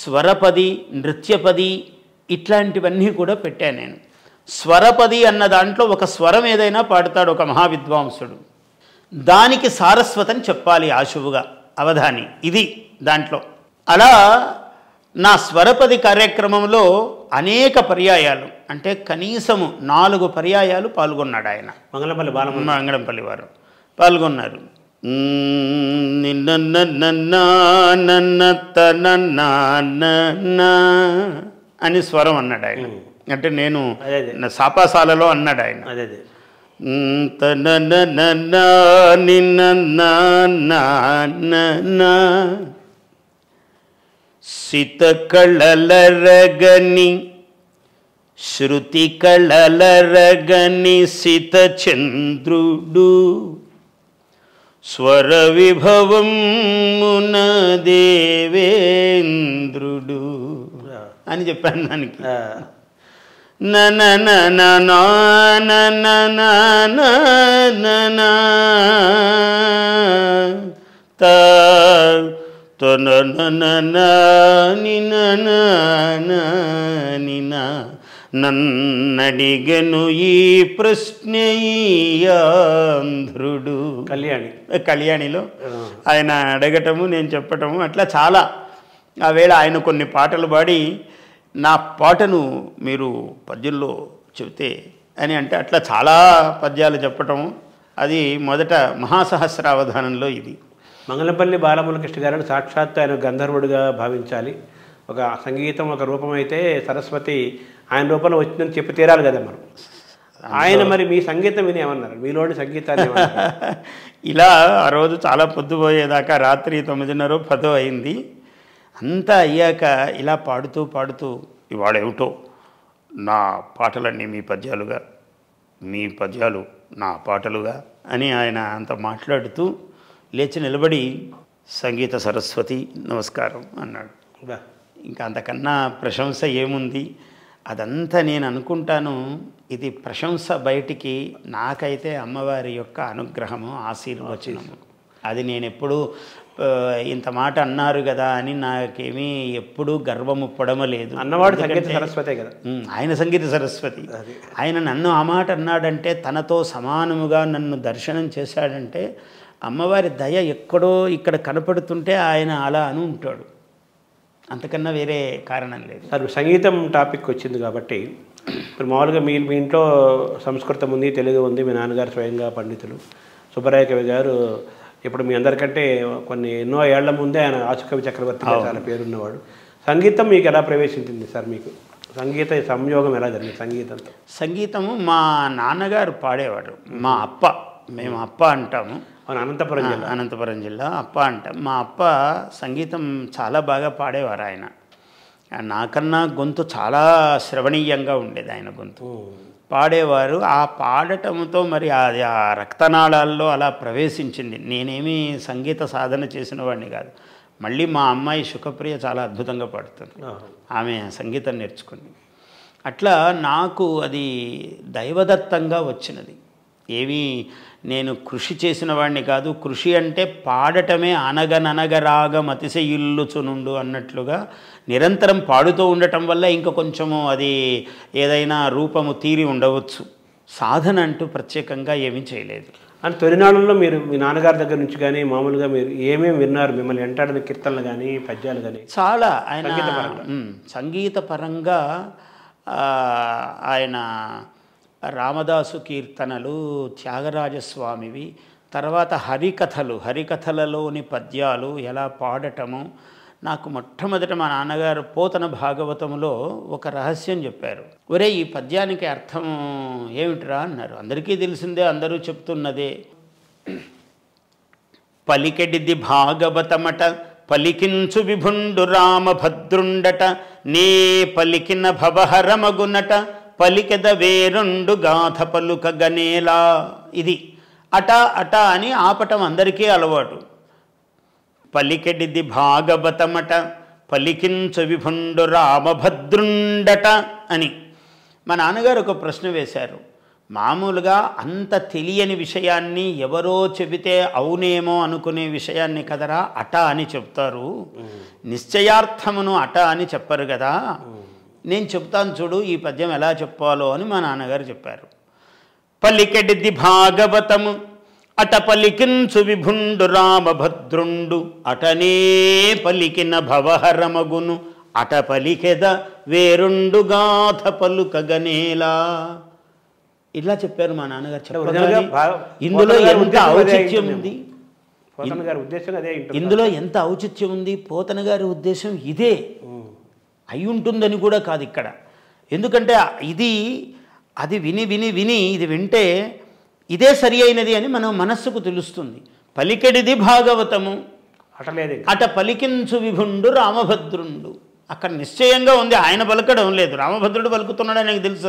స్వరపది నృత్యపది ఇట్లాంటివన్నీ కూడా పెట్టాను నేను స్వరపది అన్న దాంట్లో ఒక స్వరం ఏదైనా పాడతాడు ఒక మహావిద్వాంసుడు దానికి సారస్వతం చెప్పాలి ఆశువుగా అవధాని ఇది దాంట్లో అలా నా స్వరపది కార్యక్రమంలో అనేక పర్యాయాలు అంటే కనీసము నాలుగు పర్యాయాలు పాల్గొన్నాడు ఆయన మంగళంపల్లి బాల మంగళంపల్లి వారు పాల్గొన్నారు అని స్వరం అన్నాడు ఆయన అంటే నేను సాపాసాలలో అన్నాడు ఆయన అదే నిన్న సితకళలరగని శృతి కళలరగని సిత చంద్రుడు స్వర విభవం మున దేవేంద్రుడు అని చెప్పాను దానికి నా నన్నడిగను ఈ ప్రశ్నయ్యాంధ్రుడు కళ్యాణి కళ్యాణిలో ఆయన అడగటము నేను చెప్పటము అట్లా చాలా ఆ వేళ ఆయన కొన్ని పాటలు పాడి నా పాటను మీరు పద్యంలో చెబితే అని అంటే అట్లా చాలా పద్యాలు చెప్పటము అది మొదట మహాసహస్రావధానంలో ఇది మంగళపల్లి బాలములకృష్ణ గారిని సాక్షాత్ ఆయన గంధర్వుడిగా భావించాలి ఒక సంగీతం ఒక రూపమైతే సరస్వతి ఆయన రూపంలో వచ్చిందని చెప్పి తీరాలి కదా మనం ఆయన మరి మీ సంగీతం విని ఏమన్నారు మీలోని సంగీతాన్ని *laughs* ఇలా ఆ రోజు చాలా పొద్దుపోయేదాకా రాత్రి తొమ్మిదిన్నర పదో అయింది అంతా అయ్యాక ఇలా పాడుతూ పాడుతూ ఇవాళ ఏమిటో నా పాటలన్నీ మీ పద్యాలుగా మీ పద్యాలు నా పాటలుగా అని ఆయన అంత మాట్లాడుతూ లేచి నిలబడి సంగీత సరస్వతి నమస్కారం అన్నాడు ఇంకా అంతకన్నా ప్రశంస ఏముంది అదంతా నేను అనుకుంటాను ఇది ప్రశంస బయటికి నాకైతే అమ్మవారి యొక్క అనుగ్రహము ఆశీర్వచనము అది నేను ఎప్పుడు ఇంత మాట అన్నారు కదా అని నాకేమీ ఎప్పుడూ గర్వము పడమలేదు అన్నవాడు సంగీత సరస్వతే కదా ఆయన సంగీత సరస్వతి ఆయన నన్ను ఆ మాట అన్నాడంటే తనతో సమానముగా నన్ను దర్శనం చేశాడంటే అమ్మవారి దయ ఎక్కడో ఇక్కడ కనపడుతుంటే ఆయన అలా అని ఉంటాడు అంతకన్నా వేరే కారణం లేదు సార్ సంగీతం టాపిక్ వచ్చింది కాబట్టి ఇప్పుడు మామూలుగా మీ మీ ఇంట్లో సంస్కృతం ఉంది తెలుగు ఉంది మీ నాన్నగారు స్వయంగా పండితులు సుబ్బరాయ కవి గారు ఇప్పుడు మీ అందరికంటే కొన్ని ఎన్నో ఏళ్ల ముందే ఆయన ఆసుకవి చక్రవర్తి చాలా పేరున్నవాడు సంగీతం మీకు ఎలా ప్రవేశించింది సార్ మీకు సంగీత సంయోగం ఎలా జరిగింది సంగీతంతో సంగీతము మా నాన్నగారు పాడేవాడు మా అప్ప మేము అప్ప అంటాము అనంతపురం జిల్లా అనంతపురం జిల్లా అప్ప అంట మా అప్ప సంగీతం చాలా బాగా పాడేవారు ఆయన నాకన్నా గొంతు చాలా శ్రవణీయంగా ఉండేది ఆయన గొంతు పాడేవారు ఆ పాడటంతో మరి అది ఆ రక్తనాళాల్లో అలా ప్రవేశించింది నేనేమి సంగీత సాధన చేసిన వాడిని కాదు మళ్ళీ మా అమ్మాయి సుఖప్రియ చాలా అద్భుతంగా పాడుతుంది ఆమె సంగీతం నేర్చుకుంది అట్లా నాకు అది దైవదత్తంగా వచ్చినది ఏమీ నేను కృషి చేసిన వాడిని కాదు కృషి అంటే పాడటమే అనగననగరాగం అతిశయుల్లుచునుండు అన్నట్లుగా నిరంతరం పాడుతూ ఉండటం వల్ల ఇంకా కొంచెము అది ఏదైనా రూపము తీరి ఉండవచ్చు సాధన అంటూ ప్రత్యేకంగా ఏమీ చేయలేదు అండ్ తొలినాళ్ళలో మీరు మీ నాన్నగారి దగ్గర నుంచి కానీ మామూలుగా మీరు ఏమేమి విన్నారు మిమ్మల్ని వెంటాడిన కీర్తనలు కానీ పద్యాలు కానీ చాలా ఆయన సంగీత పరంగా ఆయన రామదాసు కీర్తనలు త్యాగరాజస్వామివి తర్వాత హరికథలు హరికథలలోని పద్యాలు ఎలా పాడటము నాకు మొట్టమొదట మా నాన్నగారు పోతన భాగవతంలో ఒక రహస్యం చెప్పారు ఒరే ఈ పద్యానికి అర్థం ఏమిటిరా అన్నారు అందరికీ తెలిసిందే అందరూ చెప్తున్నదే పలికెడిది భాగవతమట పలికించు విభుండు రామభద్రుండట నే పలికిన భవహరమగునట పలికెద వేరుండు గాథ పలుక గనేలా ఇది అట అట అని ఆపటం అందరికీ అలవాటు పలికెడిది భాగవతమట పలికించు విభుండు రామభద్రుండట అని మా నాన్నగారు ఒక ప్రశ్న వేశారు మామూలుగా అంత తెలియని విషయాన్ని ఎవరో చెబితే అవునేమో అనుకునే విషయాన్ని కదరా అట అని చెప్తారు నిశ్చయార్థమును అట అని చెప్పరు కదా నేను చెప్తాను చూడు ఈ పద్యం ఎలా చెప్పాలో అని మా నాన్నగారు చెప్పారు పలికెడిది భాగవతము అట పలికించు విభుండు రామభద్రుండు అటనే పలికిన భవహరమగును అట పలికెద వేరుండు గాథ పలుకగనేలా ఇలా చెప్పారు మా నాన్నగారు ఇందులో ఎంత ఔచిత్యం ఉంది ఇందులో ఎంత ఔచిత్యం ఉంది పోతన గారి ఉద్దేశం ఇదే అయి ఉంటుందని కూడా కాదు ఇక్కడ ఎందుకంటే ఇది అది విని విని విని ఇది వింటే ఇదే సరి అయినది అని మనం మనస్సుకు తెలుస్తుంది పలికెడిది భాగవతము అటలేదు అట పలికించు విభుండు రామభద్రుండు అక్కడ నిశ్చయంగా ఉంది ఆయన పలకడం లేదు రామభద్రుడు పలుకుతున్నాడు నాకు తెలుసు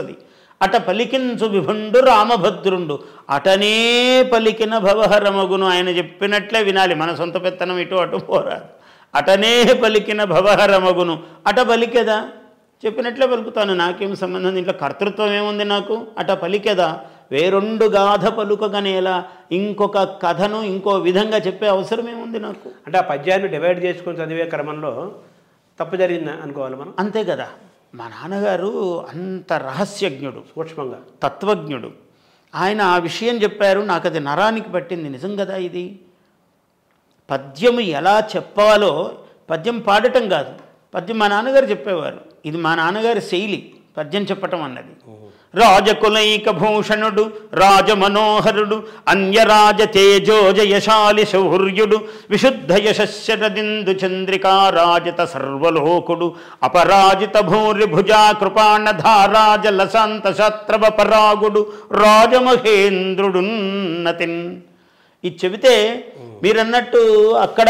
అట పలికించు విభుండు రామభద్రుండు అటనే పలికిన భవహరమగును ఆయన చెప్పినట్లే వినాలి మన సొంత పెత్తనం ఇటు అటు పోరాదు అటనే పలికిన భవహరమగును అట పలికెదా చెప్పినట్లే పలుకుతాను నాకేం సంబంధం ఇంట్లో కర్తృత్వం ఏముంది నాకు అట పలికెదా వేరొండు గాథ పలుకగనేలా ఇంకొక కథను ఇంకో విధంగా చెప్పే అవసరం ఏముంది నాకు అంటే ఆ పద్యాన్ని డివైడ్ చేసుకుని చదివే క్రమంలో తప్పు జరిగింది అనుకోవాలి మనం అంతే కదా మా నాన్నగారు అంత రహస్యజ్ఞుడు సూక్ష్మంగా తత్వజ్ఞుడు ఆయన ఆ విషయం చెప్పారు నాకు అది నరానికి పట్టింది నిజం కదా ఇది పద్యము ఎలా చెప్పాలో పద్యం పాడటం కాదు పద్యం మా నాన్నగారు చెప్పేవారు ఇది మా నాన్నగారి శైలి పద్యం చెప్పటం అన్నది రాజకులైక భూషణుడు రాజమనోహరుడు అన్యరాజ తేజోజయశాలి శౌర్యుడు విశుద్ధ యశశరదిందు చంద్రికా రాజత సర్వలోకుడు అపరాజిత భూరి భుజా కృపాణధారాజ ధారాజ లసంత పరాగుడు రాజమహేంద్రుడున్నతిన్ ఇది చెబితే మీరన్నట్టు అక్కడ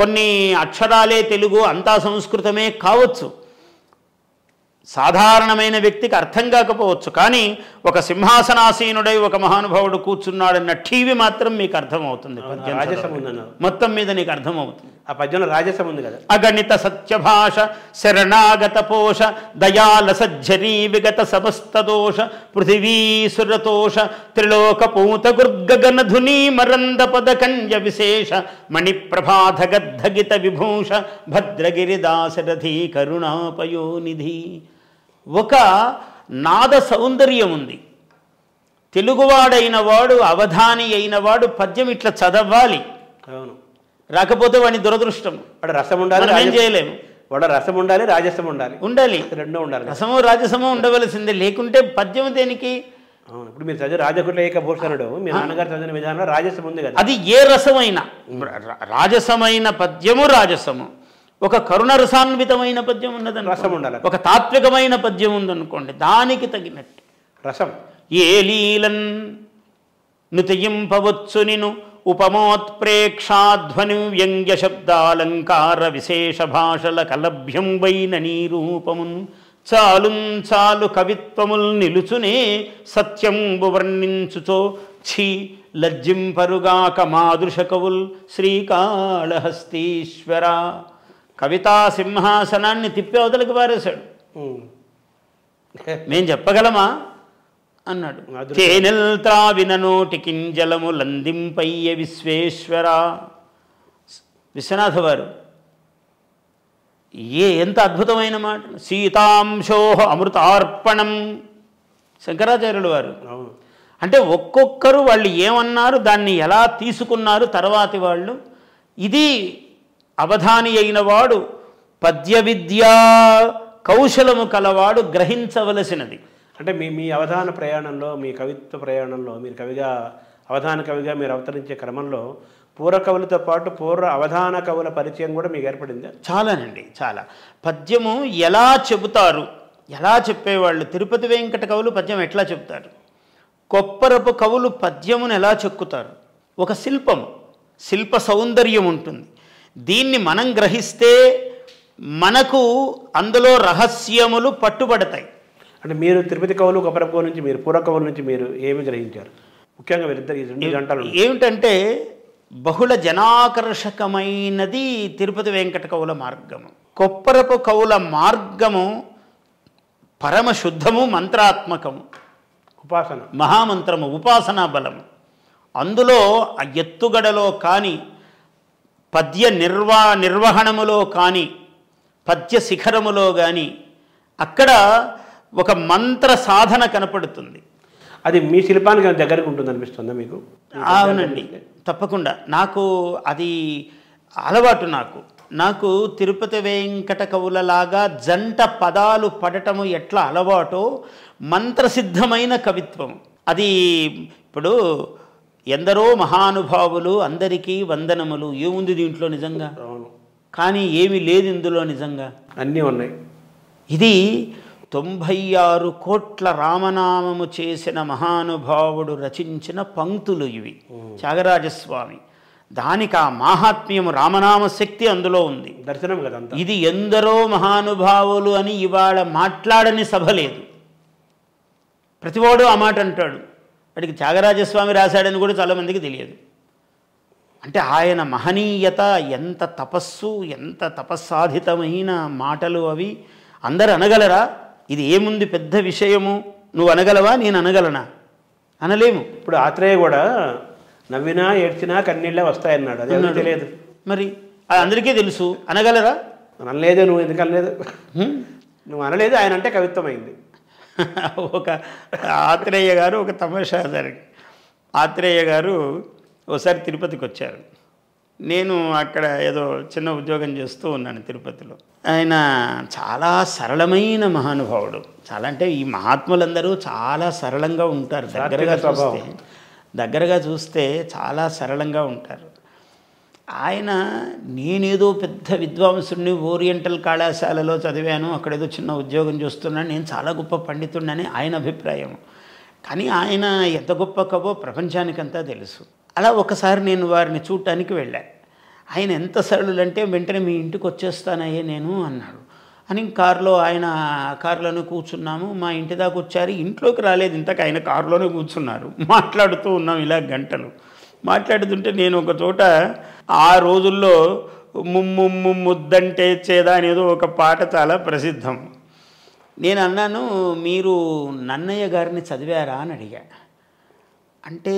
కొన్ని అక్షరాలే తెలుగు అంతా సంస్కృతమే కావచ్చు సాధారణమైన వ్యక్తికి అర్థం కాకపోవచ్చు కానీ ఒక సింహాసనాసీనుడై ఒక మహానుభావుడు కూర్చున్నాడన్న టీవీ మాత్రం మీకు అర్థమవుతుంది మొత్తం మీద నీకు అర్థమవుతుంది ఆ పద్యంలో రాజసం ఉంది కదా అగణిత సత్యభాష శరణాగత పోష దయాల సజ్జరీ విగత సమస్త దోష పృథివీ సురతోష త్రిలోక పూత గుర్గగన మరంద పద కంజ విశేష మణిప్రభాధ గద్దగిత విభూష భద్రగిరిదాసరథి కరుణాపయోనిధి ఒక నాద సౌందర్యం ఉంది తెలుగువాడైన వాడు అవధాని అయిన వాడు పద్యం ఇట్లా చదవాలి అవును రాకపోతే వాడిని దురదృష్టం వాడు రసం ఉండాలి ఏం చేయలేము వాడు రసం ఉండాలి రాజసం ఉండాలి ఉండాలి రెండో ఉండాలి రసము రాజసము ఉండవలసిందే లేకుంటే పద్యం దేనికి అవును ఇప్పుడు మీరు చదివే రాజకుల ఏకభూషణుడు మీ నాన్నగారు చదివిన విధానంలో రాజసం ఉంది కదా అది ఏ రసమైన రాజసమైన పద్యము రాజసము ఒక కరుణ రసాన్వితమైన పద్యం ఉన్నదని రసం ఉండాలి ఒక తాత్వికమైన పద్యం ఉందనుకోండి దానికి తగినట్టు రసం ఏ లీలన్ నుతియింపవచ్చు నేను ఉపమోత్ప్రేక్షాధ్వని వ్యంగ్యశబ్దాలంకార భాషల కలభ్యం వైననీ రూపమున్ చాలుం చాలు కవిత్వముల్ నిలుచునే సత్యం వర్ణించుచో ఛీ లజ్జింపరుగాక మాదృశకవుల్ శ్రీకాళహస్తీశ్వర కవితా సింహాసనాన్ని తిప్పి అవతలికి పారేశాడు మేం చెప్పగలమా అన్నాడు తేనెల్ త్రావిన నోటికింజలము లందింపయ్య విశ్వేశ్వర విశ్వనాథ వారు ఏ ఎంత అద్భుతమైన మాట సీతాంశోహ అమృతార్పణం శంకరాచార్యుల వారు అంటే ఒక్కొక్కరు వాళ్ళు ఏమన్నారు దాన్ని ఎలా తీసుకున్నారు తర్వాతి వాళ్ళు ఇది అవధాని అయిన వాడు పద్య విద్యా కౌశలము కలవాడు గ్రహించవలసినది అంటే మీ మీ అవధాన ప్రయాణంలో మీ కవిత్వ ప్రయాణంలో మీరు కవిగా అవధాన కవిగా మీరు అవతరించే క్రమంలో పూర్వ కవులతో పాటు పూర్వ అవధాన కవుల పరిచయం కూడా మీకు ఏర్పడింది చాలానండి చాలా పద్యము ఎలా చెబుతారు ఎలా చెప్పేవాళ్ళు తిరుపతి వెంకట కవులు పద్యం ఎట్లా చెబుతారు కొప్పరపు కవులు పద్యమును ఎలా చెక్కుతారు ఒక శిల్పం శిల్ప సౌందర్యం ఉంటుంది దీన్ని మనం గ్రహిస్తే మనకు అందులో రహస్యములు పట్టుబడతాయి అంటే మీరు తిరుపతి కవులు కొబ్బరి కవుల నుంచి మీరు పూర్వ కవుల నుంచి మీరు ఏమి గ్రహించారు ముఖ్యంగా వీరిద్దరు ఈ రెండు గంటలు ఏమిటంటే బహుళ జనాకర్షకమైనది తిరుపతి వెంకట కవుల మార్గము కొప్పరపు కవుల మార్గము పరమశుద్ధము మంత్రాత్మకము ఉపాసన మహామంత్రము ఉపాసనా బలము అందులో ఎత్తుగడలో కానీ పద్య నిర్వా నిర్వహణములో కానీ పద్య శిఖరములో కానీ అక్కడ ఒక మంత్ర సాధన కనపడుతుంది అది మీ శిల్పానికి దగ్గరకు ఉంటుంది అనిపిస్తుందా మీకు అవునండి తప్పకుండా నాకు అది అలవాటు నాకు నాకు తిరుపతి వెంకట కవులలాగా జంట పదాలు పడటము ఎట్లా అలవాటో మంత్రసిద్ధమైన కవిత్వం అది ఇప్పుడు ఎందరో మహానుభావులు అందరికీ వందనములు ఏముంది దీంట్లో నిజంగా కానీ ఏమీ లేదు ఇందులో నిజంగా అన్నీ ఉన్నాయి ఇది తొంభై ఆరు కోట్ల రామనామము చేసిన మహానుభావుడు రచించిన పంక్తులు ఇవి త్యాగరాజస్వామి దానికి ఆ మాహాత్మ్యము రామనామ శక్తి అందులో ఉంది దర్శనం కదా ఇది ఎందరో మహానుభావులు అని ఇవాళ మాట్లాడని సభ లేదు ప్రతివాడు ఆ మాట అంటాడు వాడికి త్యాగరాజస్వామి రాశాడని కూడా చాలామందికి తెలియదు అంటే ఆయన మహనీయత ఎంత తపస్సు ఎంత తపస్సాధితమైన మాటలు అవి అందరు అనగలరా ఇది ఏముంది పెద్ద విషయము నువ్వు అనగలవా నేను అనగలనా అనలేము ఇప్పుడు ఆత్రేయ కూడా నవ్వినా ఏడ్చినా కన్నీళ్ళే వస్తాయన్నాడు అది తెలియదు మరి అది అందరికీ తెలుసు అనగలరా అనలేదు నువ్వు ఎందుకు అనలేదు నువ్వు అనలేదు ఆయన అంటే కవిత్వమైంది *laughs* ఒక ఆత్రేయ గారు ఒక తమాషా జరిగి ఆత్రేయ గారు ఒకసారి తిరుపతికి వచ్చారు నేను అక్కడ ఏదో చిన్న ఉద్యోగం చేస్తూ ఉన్నాను తిరుపతిలో ఆయన చాలా సరళమైన మహానుభావుడు చాలా అంటే ఈ మహాత్ములందరూ చాలా సరళంగా ఉంటారు దగ్గరగా చూస్తే దగ్గరగా చూస్తే చాలా సరళంగా ఉంటారు ఆయన నేనేదో పెద్ద విద్వాంసుడిని ఓరియంటల్ కళాశాలలో చదివాను అక్కడేదో చిన్న ఉద్యోగం చూస్తున్నాను నేను చాలా గొప్ప పండితుడిని ఆయన అభిప్రాయం కానీ ఆయన ఎంత గొప్ప కవో ప్రపంచానికంతా తెలుసు అలా ఒకసారి నేను వారిని చూడటానికి వెళ్ళాను ఆయన ఎంత సరళులంటే వెంటనే మీ ఇంటికి వచ్చేస్తానయ్యే నేను అన్నాడు అని కారులో ఆయన కారులోనే కూర్చున్నాము మా ఇంటి దాకా వచ్చారు ఇంట్లోకి రాలేదు ఇంతకు ఆయన కారులోనే కూర్చున్నారు మాట్లాడుతూ ఉన్నాం ఇలా గంటలు మాట్లాడుతుంటే నేను ఒక చోట ఆ రోజుల్లో ముమ్ము ముద్దంటే చేదా అనేది ఒక పాట చాలా ప్రసిద్ధం నేను అన్నాను మీరు నన్నయ్య గారిని చదివారా అని అడిగా అంటే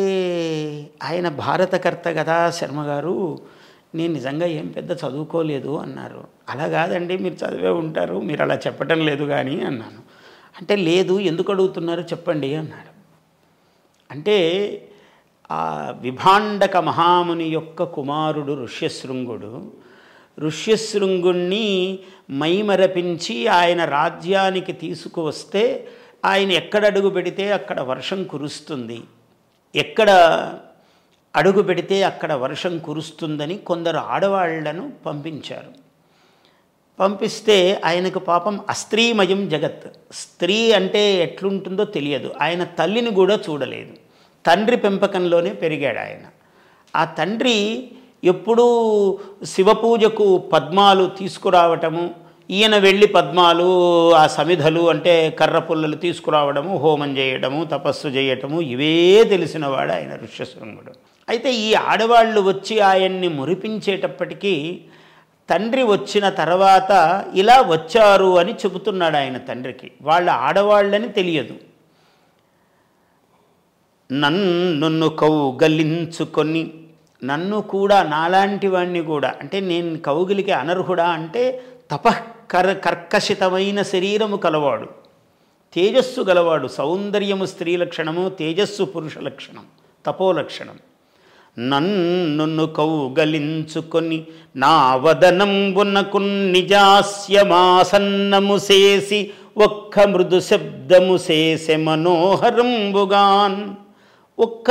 ఆయన భారతకర్త కదా శర్మ గారు నేను నిజంగా ఏం పెద్ద చదువుకోలేదు అన్నారు అలా కాదండి మీరు చదివే ఉంటారు మీరు అలా చెప్పటం లేదు కానీ అన్నాను అంటే లేదు ఎందుకు అడుగుతున్నారు చెప్పండి అన్నాడు అంటే ఆ విభాండక మహాముని యొక్క కుమారుడు ఋష్యశృంగుడు ఋష్యశృంగుణ్ణి మైమరపించి ఆయన రాజ్యానికి తీసుకువస్తే ఆయన ఎక్కడ అడుగు పెడితే అక్కడ వర్షం కురుస్తుంది ఎక్కడ అడుగు పెడితే అక్కడ వర్షం కురుస్తుందని కొందరు ఆడవాళ్లను పంపించారు పంపిస్తే ఆయనకు పాపం అస్త్రీమయం జగత్ స్త్రీ అంటే ఎట్లుంటుందో తెలియదు ఆయన తల్లిని కూడా చూడలేదు తండ్రి పెంపకంలోనే పెరిగాడు ఆయన ఆ తండ్రి ఎప్పుడూ శివపూజకు పద్మాలు తీసుకురావటము ఈయన వెళ్ళి పద్మాలు ఆ సమిధలు అంటే కర్ర పుల్లలు తీసుకురావడము హోమం చేయడము తపస్సు చేయటము ఇవే తెలిసినవాడు ఆయన ఋష్యశృంగుడు అయితే ఈ ఆడవాళ్ళు వచ్చి ఆయన్ని మురిపించేటప్పటికీ తండ్రి వచ్చిన తర్వాత ఇలా వచ్చారు అని చెబుతున్నాడు ఆయన తండ్రికి వాళ్ళ ఆడవాళ్ళని తెలియదు నన్ను కౌగలించుకొని నన్ను కూడా నాలాంటి వాణ్ణి కూడా అంటే నేను కౌగిలికి అనర్హుడా అంటే తపః కర్ కర్కశితమైన శరీరము కలవాడు తేజస్సు గలవాడు సౌందర్యము స్త్రీ లక్షణము తేజస్సు పురుష లక్షణం తపోలక్షణం నన్ను కౌగలించుకొని నా వదనంబునకు నిజాస్యమాసన్నము చేసి ఒక్క మృదు శబ్దము చేసె మనోహరంబుగాన్ ఒక్క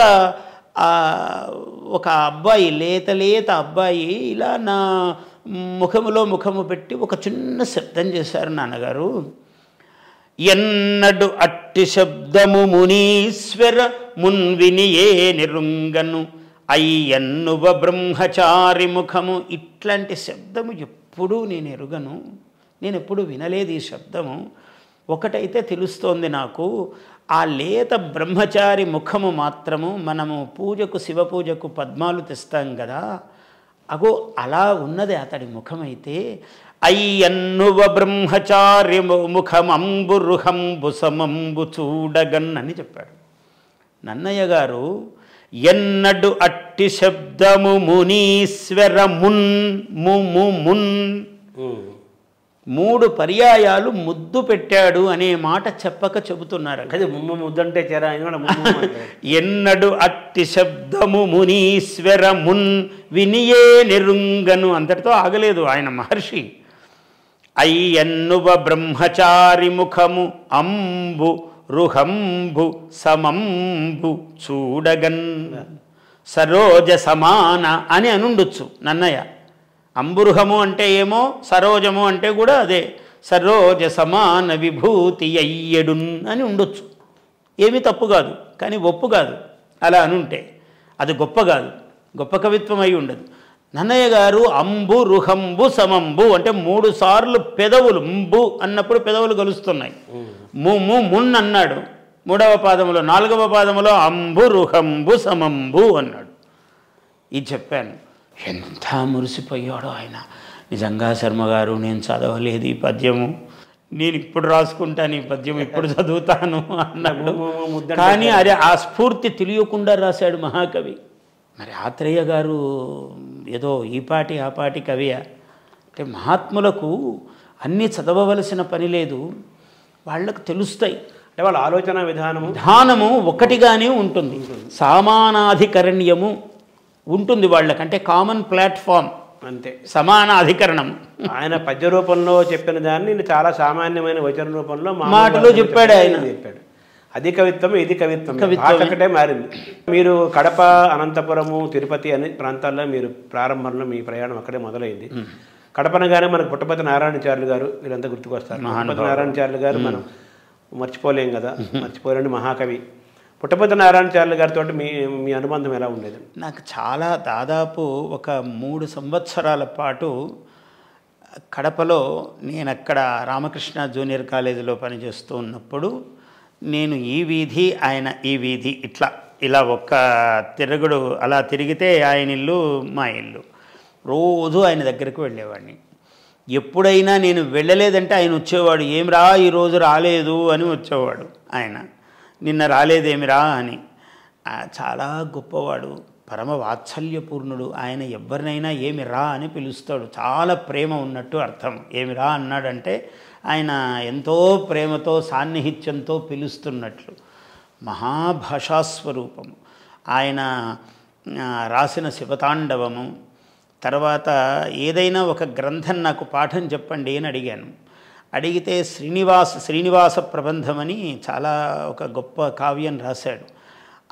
ఒక అబ్బాయి లేత లేత అబ్బాయి ఇలా నా ముఖములో ముఖము పెట్టి ఒక చిన్న శబ్దం చేశారు నాన్నగారు ఎన్నడు అట్టి శబ్దము మునీశ్వర మున్విని ఏ నిరుంగను అయ్యన్నువ బ్రహ్మచారి ముఖము ఇట్లాంటి శబ్దము ఎప్పుడూ నేను ఎరుగను నేను ఎప్పుడు వినలేదు ఈ శబ్దము ఒకటైతే తెలుస్తోంది నాకు ఆ లేత బ్రహ్మచారి ముఖము మాత్రము మనము పూజకు శివ పూజకు పద్మాలు తెస్తాం కదా అగో అలా ఉన్నది అతడి ముఖమైతే అయ్యన్నువ బ్రహ్మచారి ముఖమంబు రుహంబు సమంబు చూడగన్ అని చెప్పాడు నన్నయ్య గారు ఎన్నడు అట్టి శబ్దము మునీశ్వరమున్ ముము మున్ మూడు పర్యాయాలు ముద్దు పెట్టాడు అనే మాట చెప్పక చెబుతున్నారు అదే ముమ్మ ముద్దు అంటే చెరా *laughs* ఎన్నడు అట్టి శబ్దము మునీశ్వర మున్ వినియే నిరుంగను అంతటితో ఆగలేదు ఆయన మహర్షి అయ్యన్నువ బ్రహ్మచారి ముఖము అంబు రుహంభు సమంభు చూడగన్ సరోజ సమాన అని అనుండొచ్చు నన్నయ్య అంబురుహము అంటే ఏమో సరోజము అంటే కూడా అదే సరోజ సమాన విభూతి అయ్యడున్ అని ఉండొచ్చు ఏమీ తప్పు కాదు కానీ ఒప్పు కాదు అలా అనుంటే అది గొప్ప కాదు గొప్ప కవిత్వం అయి ఉండదు నన్నయ్య గారు అంబు రుహంబు సమంబు అంటే మూడు సార్లు పెదవులు ముంబు అన్నప్పుడు పెదవులు కలుస్తున్నాయి ముమ్ము మున్ అన్నాడు మూడవ పాదములో నాలుగవ పాదములో అంబు రుహంబు సమంబు అన్నాడు ఇది చెప్పాను ఎంత మురిసిపోయాడో ఆయన నిజంగా శర్మ గారు నేను చదవలేదు ఈ పద్యము నేను ఇప్పుడు రాసుకుంటాను ఈ పద్యం ఇప్పుడు చదువుతాను అన్నప్పుడు కానీ అదే ఆ స్ఫూర్తి తెలియకుండా రాశాడు మహాకవి మరి ఆత్రేయ గారు ఏదో ఈ పాటి ఆ పాటి కవియ అంటే మహాత్ములకు అన్నీ చదవవలసిన పని లేదు వాళ్ళకు తెలుస్తాయి అంటే వాళ్ళ ఆలోచన విధానము విధానము ఒకటిగానే ఉంటుంది సమానాధికరణ్యము ఉంటుంది వాళ్ళకంటే కామన్ ప్లాట్ఫామ్ అంతే సమాన అధికరణం ఆయన పద్య రూపంలో చెప్పిన దాన్ని చాలా సామాన్యమైన వచన రూపంలో మాటలు చెప్పాడు ఆయన చెప్పాడు అది కవిత్వం ఇది కవిత్వం ఒకటే మారింది మీరు కడప అనంతపురము తిరుపతి అనే ప్రాంతాల్లో మీరు ప్రారంభంలో మీ ప్రయాణం అక్కడే మొదలైంది కడపనగానే మనకు పుట్టపతి నారాయణచార్యులు గారు వీరంతా గుర్తుకొస్తారు పుట్టపతి నారాయణచార్యులు గారు మనం మర్చిపోలేం కదా మర్చిపోలేని మహాకవి పుట్టపతి నారాయణచార్యులు గారితో మీ మీ అనుబంధం ఎలా ఉండేది నాకు చాలా దాదాపు ఒక మూడు సంవత్సరాల పాటు కడపలో నేను అక్కడ రామకృష్ణ జూనియర్ కాలేజీలో పనిచేస్తూ ఉన్నప్పుడు నేను ఈ వీధి ఆయన ఈ వీధి ఇట్లా ఇలా ఒక్క తిరగడు అలా తిరిగితే ఆయన ఇల్లు మా ఇల్లు రోజు ఆయన దగ్గరికి వెళ్ళేవాడిని ఎప్పుడైనా నేను వెళ్ళలేదంటే ఆయన వచ్చేవాడు ఏమిరా ఈరోజు రాలేదు అని వచ్చేవాడు ఆయన నిన్న రాలేదేమిరా అని చాలా గొప్పవాడు పరమ వాత్సల్యపూర్ణుడు ఆయన ఎవరినైనా ఏమి రా అని పిలుస్తాడు చాలా ప్రేమ ఉన్నట్టు అర్థం ఏమి రా అన్నాడంటే ఆయన ఎంతో ప్రేమతో సాన్నిహిత్యంతో పిలుస్తున్నట్లు మహాభాషాస్వరూపము ఆయన రాసిన శివతాండవము తర్వాత ఏదైనా ఒక గ్రంథం నాకు పాఠం చెప్పండి అని అడిగాను అడిగితే శ్రీనివాస్ శ్రీనివాస ప్రబంధమని చాలా ఒక గొప్ప కావ్యం రాశాడు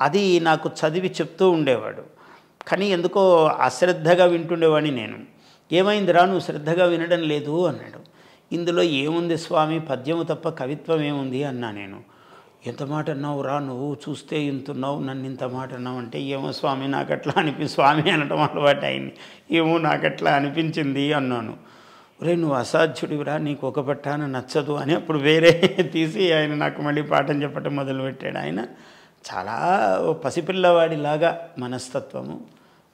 అది నాకు చదివి చెప్తూ ఉండేవాడు కానీ ఎందుకో అశ్రద్ధగా వింటుండేవాడిని నేను ఏమైందిరా నువ్వు శ్రద్ధగా వినడం లేదు అన్నాడు ఇందులో ఏముంది స్వామి పద్యము తప్ప కవిత్వం ఏముంది అన్నా నేను ఎంత మాట అన్నావు రా నువ్వు చూస్తే ఇంతున్నావు నన్ను ఇంత మాట అన్నావు అంటే ఏమో స్వామి నాకు అట్లా అనిపి స్వామి అనడం అలవాటు అయింది ఏమో నాకు అట్లా అనిపించింది అన్నాను రే నువ్వు అసాధ్యుడివిరా నీకు ఒక పట్టాన నచ్చదు అని అప్పుడు వేరే తీసి ఆయన నాకు మళ్ళీ పాఠం చెప్పడం మొదలుపెట్టాడు ఆయన చాలా పసిపిల్లవాడిలాగా మనస్తత్వము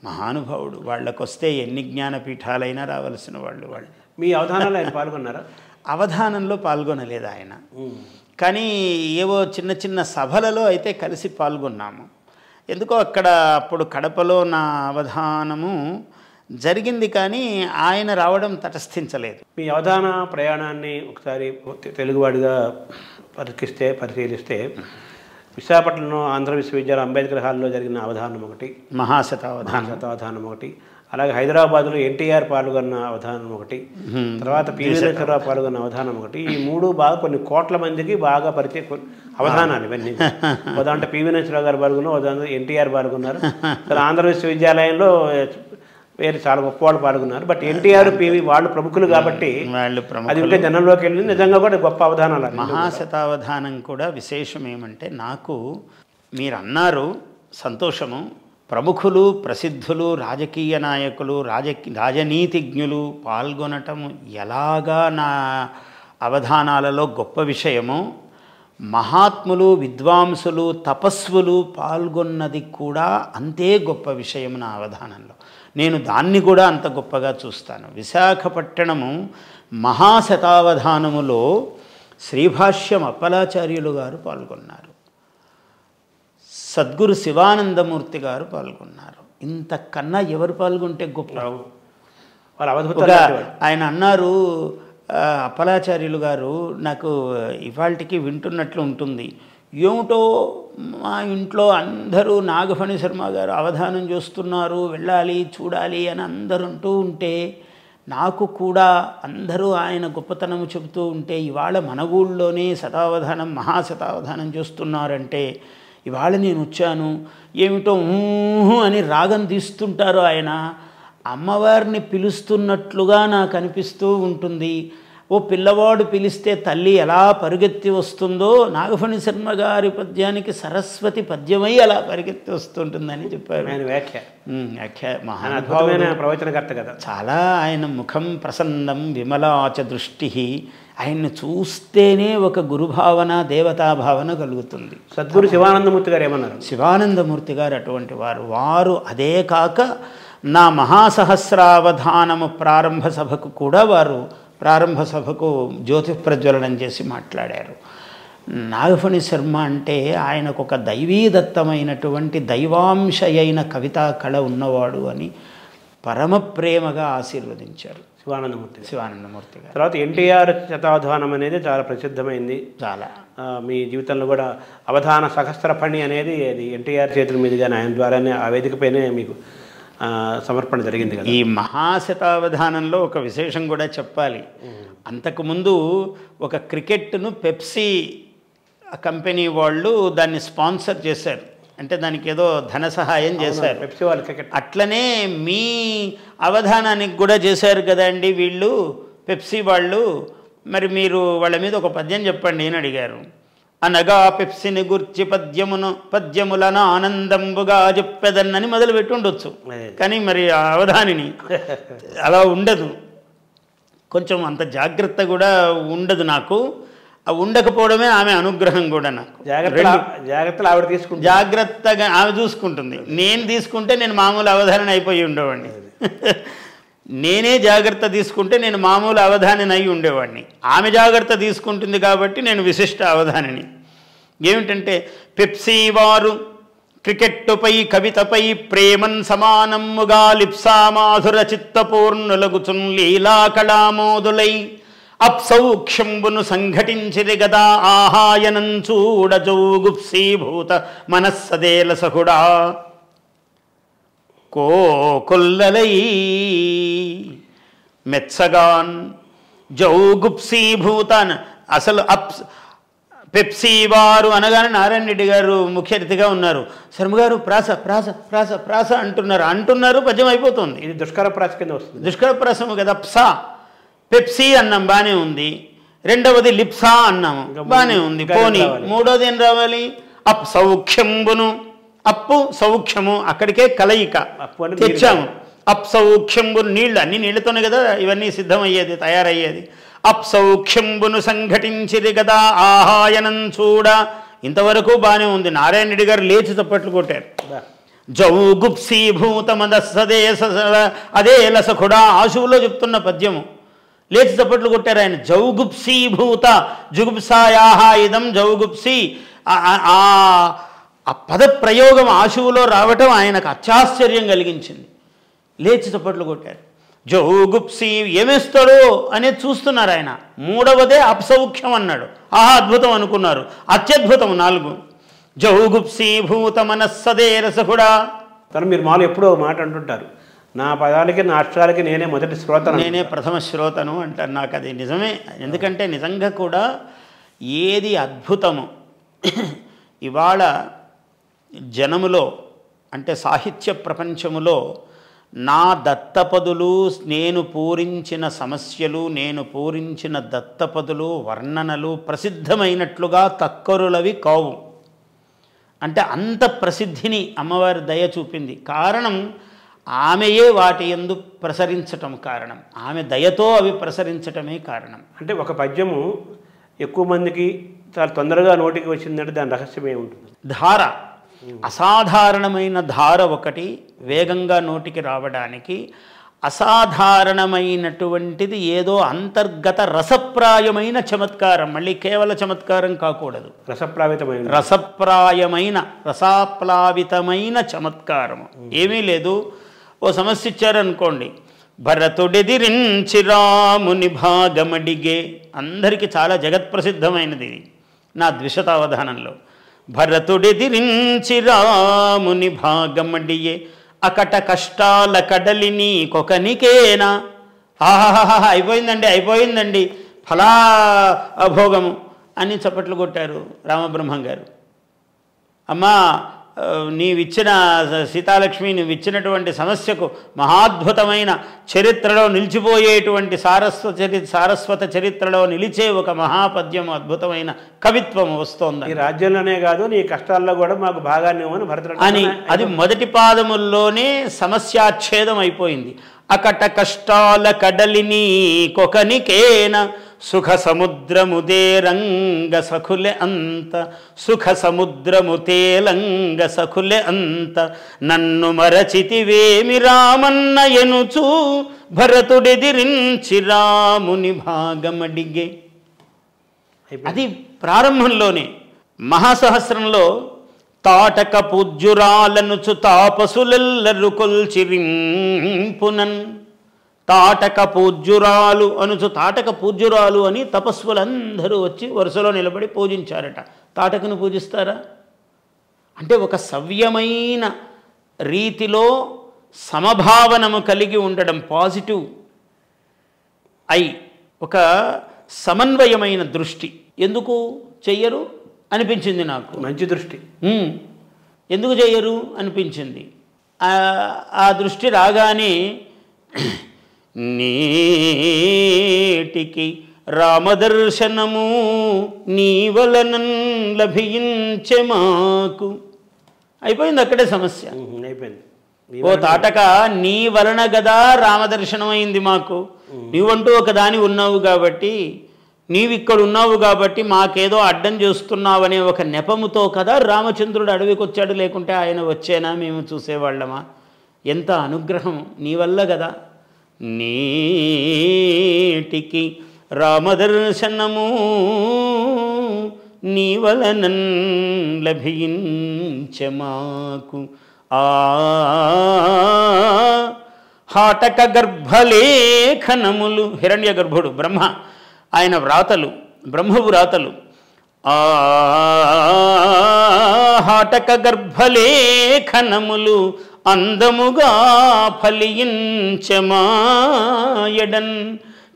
మహానుభావుడు వాళ్ళకు వస్తే ఎన్ని జ్ఞానపీఠాలైనా రావాల్సిన వాళ్ళు వాళ్ళు మీ అవధానంలో ఆయన పాల్గొన్నారా *laughs* అవధానంలో పాల్గొనలేదు ఆయన కానీ ఏవో చిన్న చిన్న సభలలో అయితే కలిసి పాల్గొన్నాము ఎందుకో అక్కడ అప్పుడు కడపలో నా అవధానము జరిగింది కానీ ఆయన రావడం తటస్థించలేదు మీ అవధాన ప్రయాణాన్ని ఒకసారి తెలుగువాడిగా పరికిస్తే పరిశీలిస్తే విశాఖపట్నంలో ఆంధ్ర విశ్వవిద్యాలయం అంబేద్కర్ హాల్లో జరిగిన అవధానం ఒకటి మహాశతావధానం శతావధానం ఒకటి అలాగే హైదరాబాద్లో ఎన్టీఆర్ పాల్గొన్న అవధానం ఒకటి తర్వాత పివి నరసింహరావు పాల్గొన్న అవధానం ఒకటి ఈ మూడు బాగా కొన్ని కోట్ల మందికి బాగా పరిచయం అవధానాలు ఇవన్నీ ఉదాహరణ పీవీ నరసింహరావు గారు పాల్గొన్నారు ఉదాహరణ ఎన్టీఆర్ పాల్గొన్నారు *laughs* ఆంధ్ర విశ్వవిద్యాలయంలో పేరు చాలా గొప్ప వాళ్ళు పాల్గొన్నారు బట్ ఎన్టీఆర్ పీవీ వాళ్ళు ప్రముఖులు కాబట్టి అది జనంలోకి వెళ్ళి నిజంగా కూడా గొప్ప అవధానాలు మహాశతావధానం కూడా విశేషం ఏమంటే నాకు మీరు అన్నారు సంతోషము ప్రముఖులు ప్రసిద్ధులు రాజకీయ నాయకులు రాజకీ రాజనీతిజ్ఞులు పాల్గొనటం ఎలాగా నా అవధానాలలో గొప్ప విషయము మహాత్ములు విద్వాంసులు తపస్సులు పాల్గొన్నది కూడా అంతే గొప్ప విషయం నా అవధానంలో నేను దాన్ని కూడా అంత గొప్పగా చూస్తాను విశాఖపట్టణము మహాశతావధానములో శ్రీభాష్యం అప్పలాచార్యులు గారు పాల్గొన్నారు సద్గురు శివానందమూర్తి గారు పాల్గొన్నారు ఇంతకన్నా ఎవరు పాల్గొంటే గొప్ప ఆయన అన్నారు అప్పలాచార్యులు గారు నాకు ఇవాళకి వింటున్నట్లు ఉంటుంది ఏమిటో మా ఇంట్లో అందరూ నాగఫణి శర్మ గారు అవధానం చేస్తున్నారు వెళ్ళాలి చూడాలి అని అందరూ అంటూ ఉంటే నాకు కూడా అందరూ ఆయన గొప్పతనం చెబుతూ ఉంటే ఇవాళ మన ఊళ్ళోనే శతావధానం మహాశతావధానం చేస్తున్నారంటే ఇవాళ నేను వచ్చాను ఏమిటో అని రాగం తీస్తుంటారు ఆయన అమ్మవారిని పిలుస్తున్నట్లుగా నాకు అనిపిస్తూ ఉంటుంది ఓ పిల్లవాడు పిలిస్తే తల్లి ఎలా పరుగెత్తి వస్తుందో నాగఫణి శర్మ గారి పద్యానికి సరస్వతి పద్యమై అలా పరుగెత్తి వస్తుంటుందని చెప్పారు ఆయన వ్యాఖ్య వ్యాఖ్య మహానుభావమైన ప్రవచనకర్త కదా చాలా ఆయన ముఖం ప్రసన్నం విమలాచ దృష్టి ఆయన్ని చూస్తేనే ఒక గురుభావన దేవతాభావన కలుగుతుంది సద్గురు శివానందమూర్తి గారు ఏమన్నారు శివానందమూర్తి గారు అటువంటి వారు వారు అదే కాక నా మహాసహస్రావధానము ప్రారంభ సభకు కూడా వారు ప్రారంభ సభకు జ్యోతి ప్రజ్వలనం చేసి మాట్లాడారు నాగఫణి శర్మ అంటే ఆయనకు ఒక దైవీదత్తమైనటువంటి దైవాంశ అయిన కవితా కళ ఉన్నవాడు అని పరమ ప్రేమగా ఆశీర్వదించారు శివానందమూర్తి శివానందమూర్తి తర్వాత ఎన్టీఆర్ శతాధ్వానం అనేది చాలా ప్రసిద్ధమైంది చాలా మీ జీవితంలో కూడా అవధాన సహస్ర అనేది అది ఎన్టీఆర్ చేతుల మీదుగా ఆయన ద్వారానే ఆ వేదికపైనే మీకు సమర్పణ జరిగింది కదా ఈ మహాశతావధానంలో ఒక విశేషం కూడా చెప్పాలి అంతకుముందు ఒక క్రికెట్ను పెప్సీ కంపెనీ వాళ్ళు దాన్ని స్పాన్సర్ చేశారు అంటే దానికి ఏదో ధన సహాయం చేశారు పెప్సీ వాళ్ళు క్రికెట్ అట్లనే మీ అవధానానికి కూడా చేశారు కదండి వీళ్ళు పెప్సీ వాళ్ళు మరి మీరు వాళ్ళ మీద ఒక పద్యం చెప్పండి అని అడిగారు అనగా పెప్సిని గుర్చి పద్యమును పద్యములను ఆనందంబుగా చెప్పెదన్నని మొదలు పెట్టుండొచ్చు కానీ మరి అవధానిని అలా ఉండదు కొంచెం అంత జాగ్రత్త కూడా ఉండదు నాకు ఉండకపోవడమే ఆమె అనుగ్రహం కూడా నాకు జాగ్రత్త జాగ్రత్తలు ఆవిడ తీసుకుంటుంది జాగ్రత్తగా ఆమె చూసుకుంటుంది నేను తీసుకుంటే నేను మామూలు అవధారణ అయిపోయి ఉండేవాడిని నేనే జాగ్రత్త తీసుకుంటే నేను మామూలు అవధానిని అయి ఉండేవాడిని ఆమె జాగ్రత్త తీసుకుంటుంది కాబట్టి నేను విశిష్ట అవధానిని ఏమిటంటే పెప్సీ వారు క్రికెట్టుపై కవితపై ప్రేమన్ సమానమ్ముగా లిప్సామాధుర చిత్తపూర్ణులగుచున్ లీలా కళామోదులై అప్సౌక్ష్యంబును సంఘటించిది గదా ఆహాయనం చూడజౌగుప్సీభూత మనస్సదేల సహుడా కోకొల్లలై జౌగుప్సీ జౌగుప్సీభూతాన్ అసలు అప్స్ పెప్సీ వారు అనగానే నారాయణ రెడ్డి గారు ముఖ్య అతిథిగా ఉన్నారు శర్మ గారు ప్రాస ప్రాస ప్రాస ప్రాస అంటున్నారు అంటున్నారు పద్యం అయిపోతుంది ఇది దుష్కర ప్రాస కింద వస్తుంది దుష్కర ప్రాసము కదా ప్సా పెప్సీ అన్నం బాగానే ఉంది రెండవది లిప్సా అన్నాము బాగానే ఉంది పోనీ మూడోది ఏం రావాలి అప్సౌఖ్యంబును అప్పు సౌఖ్యము అక్కడికే కలయిక అప్పు అని తెచ్చాము అప్ సౌఖ్యంబు నీళ్ళు అన్ని నీళ్ళతోనే కదా ఇవన్నీ సిద్ధమయ్యేది తయారయ్యేది అప్ సౌఖ్యంబును సంఘటించిది కదా ఆహాయనం చూడ ఇంతవరకు బాగానే ఉంది నారాయణరెడ్డి గారు లేచి చప్పట్లు కొట్టారు జౌగుప్సీభూతమదస్సదే అదే లసఖుడా ఆశువులో చెప్తున్న పద్యము లేచి చప్పట్లు కొట్టారు ఆయన జౌగుప్సీభూత జుగుప్సాయాహ ఇదం జౌగుప్సి ఆ ఆ పద ప్రయోగం ఆశువులో రావటం ఆయనకు అత్యాశ్చర్యం కలిగించింది లేచి చప్పట్లు కొట్టారు జోగుప్సి ఏమేస్తాడో అనేది చూస్తున్నారు ఆయన మూడవదే అప్సౌఖ్యం అన్నాడు ఆహా అద్భుతం అనుకున్నారు అత్యద్భుతం నాలుగు జౌ భూత మనస్సదే రసహుడా తను మీరు మాలు ఎప్పుడో మాట అంటుంటారు నా పదాలకి నా అక్షరాలకి నేనే మొదటి శ్రోత నేనే ప్రథమ శ్రోతను అంటారు నాకు అది నిజమే ఎందుకంటే నిజంగా కూడా ఏది అద్భుతము ఇవాళ జనములో అంటే సాహిత్య ప్రపంచములో నా దత్తపదులు నేను పూరించిన సమస్యలు నేను పూరించిన దత్తపదులు వర్ణనలు ప్రసిద్ధమైనట్లుగా తక్కరులవి కావు అంటే అంత ప్రసిద్ధిని అమ్మవారి దయ చూపింది కారణం ఆమెయే వాటి ఎందు ప్రసరించటం కారణం ఆమె దయతో అవి ప్రసరించటమే కారణం అంటే ఒక పద్యము ఎక్కువ మందికి చాలా తొందరగా నోటికి వచ్చిందంటే దాని రహస్యమే ఉంటుంది ధార అసాధారణమైన ధార ఒకటి వేగంగా నోటికి రావడానికి అసాధారణమైనటువంటిది ఏదో అంతర్గత రసప్రాయమైన చమత్కారం మళ్ళీ కేవల చమత్కారం కాకూడదు రసప్రావితమైన రసప్రాయమైన రసాప్లావితమైన చమత్కారం ఏమీ లేదు ఓ సమస్య ఇచ్చారనుకోండి భరతుడెదిరించి రాముని భాగమడిగే అందరికీ చాలా జగత్ప్రసిద్ధమైనది ఇది నా ద్విశతావధానంలో భరతుడెదిరించి రాముని భాగమడియే అకట కష్టాల కడలి నీకొకనికేనా ఆహాహాహా అయిపోయిందండి అయిపోయిందండి ఫలా అభోగము అని చప్పట్లు కొట్టారు రామబ్రహ్మం గారు అమ్మా నీవిచ్చిన సీతాలక్ష్మి నువ్వు ఇచ్చినటువంటి సమస్యకు మహాద్భుతమైన చరిత్రలో నిలిచిపోయేటువంటి సారస్వ చరి సారస్వత చరిత్రలో నిలిచే ఒక మహాపద్యం అద్భుతమైన కవిత్వం వస్తోంది ఈ రాజ్యంలోనే కాదు నీ కష్టాల్లో కూడా మాకు భాగాన్ని అని భరత అని అది మొదటి పాదముల్లోనే సమస్యాచ్ఛేదం అయిపోయింది అకట కష్టాల కడలిని కొకనికేన సుఖ సముద్రము రంగ సఖులె అంత సుఖ సముద్రము తేలంగ సఖులె అంత నన్ను మరచితివేమి రామన్న ఎనుచు భరతుడెదిరించి రాముని భాగమడిగే అది ప్రారంభంలోనే మహాసహస్రంలో తాటక పూజ్యురాలనుచు తాపసులెల్లరు కొల్చిరింపునన్ తాటక పూజ్యురాలు అనుచు తాటక పూజ్యురాలు అని తపస్సులందరూ వచ్చి వరుసలో నిలబడి పూజించారట తాటకును పూజిస్తారా అంటే ఒక సవ్యమైన రీతిలో సమభావనము కలిగి ఉండడం పాజిటివ్ అయి ఒక సమన్వయమైన దృష్టి ఎందుకు చెయ్యరు అనిపించింది నాకు మంచి దృష్టి ఎందుకు చేయరు అనిపించింది ఆ దృష్టి రాగానే నీటికి రామదర్శనము నీ వలన లభించే మాకు అయిపోయింది అక్కడే సమస్య అయిపోయింది ఓ తాటక నీ వలన కదా రామదర్శనం అయింది మాకు నీవంటూ ఒకదాని ఉన్నావు కాబట్టి నీవిక్కడున్నావు కాబట్టి మాకేదో అడ్డం చేస్తున్నావనే ఒక నెపముతో కదా రామచంద్రుడు అడవికి వచ్చాడు లేకుంటే ఆయన వచ్చేనా మేము చూసేవాళ్ళమా ఎంత అనుగ్రహం నీ వల్ల కదా నీటికి రామదర్శనము నీవలనన్ లభించమాకు ఆ హాటక గర్భలేఖనములు హిరణ్య గర్భుడు బ్రహ్మ ఆయన వ్రాతలు బ్రహ్మవ్రాతలు హాటక గర్భలేఖనములు అందముగా ఫలించమాయడన్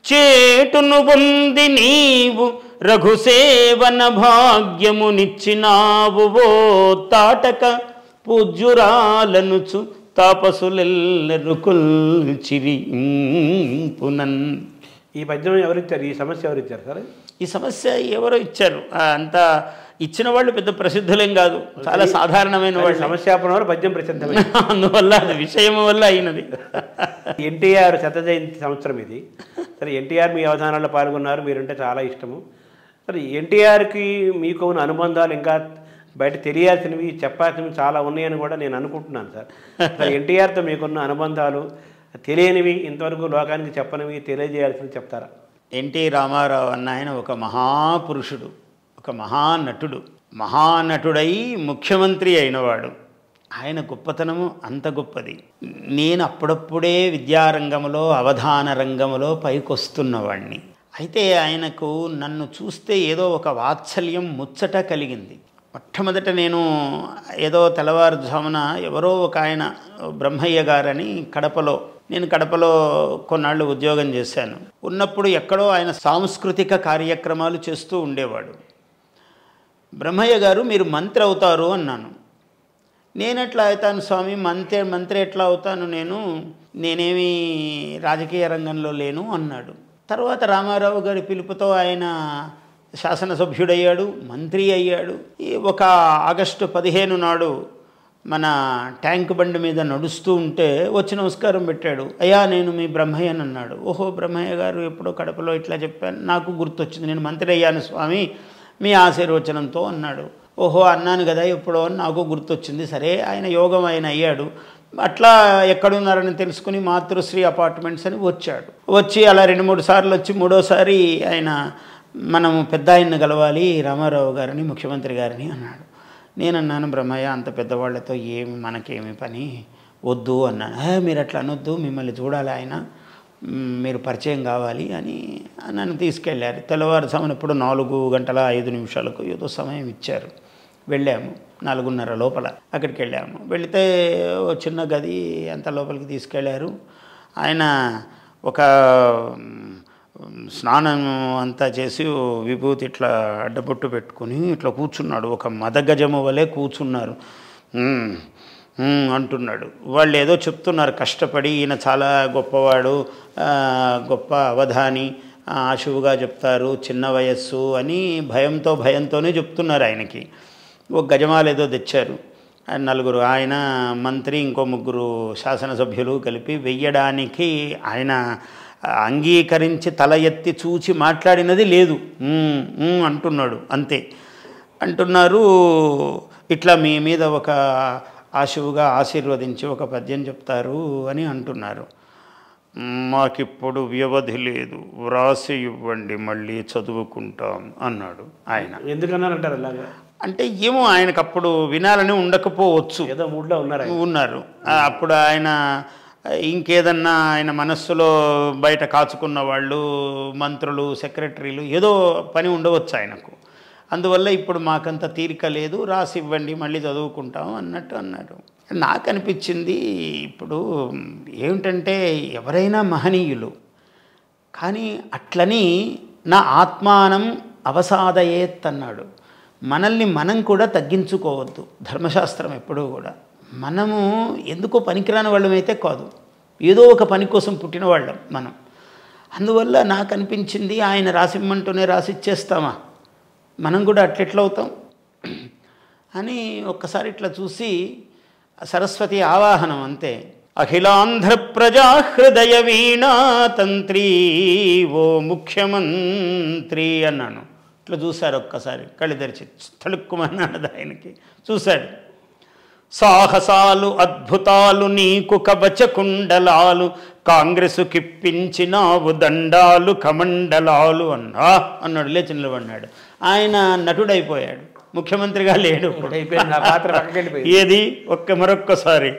చేటును పొంది నీవు రఘుసేవన భాగ్యమునిచ్చినావు ఓ తాటక పూజ్యురాలనుచు తాపసులెల్లరుకుల్ చిరి పునన్ ఈ పద్యం ఎవరు ఇచ్చారు ఈ సమస్య ఎవరు ఇచ్చారు సార్ ఈ సమస్య ఎవరో ఇచ్చారు అంత ఇచ్చిన వాళ్ళు పెద్ద ప్రసిద్ధులేం కాదు చాలా సాధారణమైన వాళ్ళు సమస్యాపన వారు పద్యం ప్రసిద్ధమైన *laughs* అందువల్ల అది విషయం వల్ల అయినది ఎన్టీఆర్ శత జయంతి సంవత్సరం ఇది సరే ఎన్టీఆర్ మీ అవధానాల్లో పాల్గొన్నారు మీరంటే చాలా ఇష్టము సరే ఎన్టీఆర్కి మీకు ఉన్న అనుబంధాలు ఇంకా బయట తెలియాల్సినవి చెప్పాల్సినవి చాలా ఉన్నాయని కూడా నేను అనుకుంటున్నాను సార్ ఎన్టీఆర్తో మీకున్న అనుబంధాలు తెలియనివి ఇంతవరకు లోకానికి చెప్పనివి తెలియజేయాల్సింది చెప్తారా ఎన్టీ రామారావు అన్న ఆయన ఒక మహాపురుషుడు ఒక మహానటుడు మహానటుడై ముఖ్యమంత్రి అయినవాడు ఆయన గొప్పతనము అంత గొప్పది నేను అప్పుడప్పుడే విద్యారంగంలో అవధాన రంగంలో పైకొస్తున్నవాణ్ణి అయితే ఆయనకు నన్ను చూస్తే ఏదో ఒక వాత్సల్యం ముచ్చట కలిగింది మొట్టమొదట నేను ఏదో తెల్లవారుజామున ఎవరో ఒక ఆయన బ్రహ్మయ్య గారని కడపలో నేను కడపలో కొన్నాళ్ళు ఉద్యోగం చేశాను ఉన్నప్పుడు ఎక్కడో ఆయన సాంస్కృతిక కార్యక్రమాలు చేస్తూ ఉండేవాడు బ్రహ్మయ్య గారు మీరు మంత్రి అవుతారు అన్నాను నేను అవుతాను స్వామి మంత్రి మంత్రి ఎట్లా అవుతాను నేను నేనేమి రాజకీయ రంగంలో లేను అన్నాడు తర్వాత రామారావు గారి పిలుపుతో ఆయన శాసనసభ్యుడయ్యాడు మంత్రి అయ్యాడు ఒక ఆగస్టు పదిహేను నాడు మన ట్యాంక్ బండి మీద నడుస్తూ ఉంటే వచ్చి నమస్కారం పెట్టాడు అయ్యా నేను మీ బ్రహ్మయ్య అని అన్నాడు ఓహో బ్రహ్మయ్య గారు ఎప్పుడో కడపలో ఇట్లా చెప్పాను నాకు గుర్తొచ్చింది నేను మంత్రి అయ్యాను స్వామి మీ ఆశీర్వచనంతో అన్నాడు ఓహో అన్నాను కదా ఎప్పుడో అని నాకు గుర్తొచ్చింది సరే ఆయన యోగం ఆయన అయ్యాడు అట్లా ఎక్కడున్నారని తెలుసుకుని మాతృశ్రీ అపార్ట్మెంట్స్ అని వచ్చాడు వచ్చి అలా రెండు మూడు సార్లు వచ్చి మూడోసారి ఆయన మనము పెద్ద ఆయన్ని కలవాలి రామారావు గారిని ముఖ్యమంత్రి గారిని అన్నాడు నేను అన్నాను బ్రహ్మయ్య అంత పెద్దవాళ్ళతో ఏమి మనకేమి పని వద్దు అన్నాను మీరు అట్లా అనొద్దు మిమ్మల్ని చూడాలి ఆయన మీరు పరిచయం కావాలి అని నన్ను తీసుకెళ్ళారు సమయం ఇప్పుడు నాలుగు గంటల ఐదు నిమిషాలకు ఏదో సమయం ఇచ్చారు వెళ్ళాము నాలుగున్నర లోపల అక్కడికి వెళ్ళాము వెళితే చిన్న గది అంత లోపలికి తీసుకెళ్ళారు ఆయన ఒక స్నానం అంతా చేసి విభూతి ఇట్లా అడ్డబొట్టు పెట్టుకుని ఇట్లా కూర్చున్నాడు ఒక మదగజము వలె కూర్చున్నారు అంటున్నాడు వాళ్ళు ఏదో చెప్తున్నారు కష్టపడి ఈయన చాలా గొప్పవాడు గొప్ప అవధాని ఆశువుగా చెప్తారు చిన్న వయస్సు అని భయంతో భయంతోనే చెప్తున్నారు ఆయనకి ఒక గజమాలు ఏదో తెచ్చారు నలుగురు ఆయన మంత్రి ఇంకో ముగ్గురు శాసనసభ్యులు కలిపి వెయ్యడానికి ఆయన అంగీకరించి తల ఎత్తి చూచి మాట్లాడినది లేదు అంటున్నాడు అంతే అంటున్నారు ఇట్లా మీ మీద ఒక ఆశువుగా ఆశీర్వదించి ఒక పద్యం చెప్తారు అని అంటున్నారు మాకిప్పుడు వ్యవధి లేదు వ్రాసి ఇవ్వండి మళ్ళీ చదువుకుంటాం అన్నాడు ఆయన ఎందుకన్నారంటారు అలాగా అంటే ఏమో ఆయనకు అప్పుడు వినాలని ఉండకపోవచ్చు ఏదో ఊళ్ళో ఉన్నారు ఉన్నారు అప్పుడు ఆయన ఇంకేదన్నా ఆయన మనస్సులో బయట కాచుకున్న వాళ్ళు మంత్రులు సెక్రటరీలు ఏదో పని ఉండవచ్చు ఆయనకు అందువల్ల ఇప్పుడు మాకంత తీరిక లేదు రాసి ఇవ్వండి మళ్ళీ చదువుకుంటాం అన్నట్టు అన్నారు నాకు అనిపించింది ఇప్పుడు ఏమిటంటే ఎవరైనా మహనీయులు కానీ అట్లని నా ఆత్మానం అవసాదయేత్ అన్నాడు మనల్ని మనం కూడా తగ్గించుకోవద్దు ధర్మశాస్త్రం ఎప్పుడూ కూడా మనము ఎందుకో పనికిరాని అయితే కాదు ఏదో ఒక పని కోసం పుట్టిన వాళ్ళం మనం అందువల్ల నాకు అనిపించింది ఆయన రాసిమ్మంటూనే రాసిచ్చేస్తామా మనం కూడా అట్లెట్లా అవుతాం అని ఒక్కసారి ఇట్లా చూసి సరస్వతి ఆవాహనం అంతే అఖిలాంధ్ర ప్రజా హృదయ వీణా తంత్రి ఓ ముఖ్యమంత్రి అన్నాను ఇట్లా చూశారు ఒక్కసారి కళ్ళు తెరిచి తలుక్కుమన్నాడు ఆయనకి చూశాడు సాహసాలు అద్భుతాలు నీకు కవచకుండలాలు కాంగ్రెసు కిప్పించినావు దండాలు కమండలాలు అన్నా అన్నాడు లేచి నిలబడినాడు ఆయన నటుడైపోయాడు ముఖ్యమంత్రిగా లేడు ఏది ఒక్క మరొక్కసారి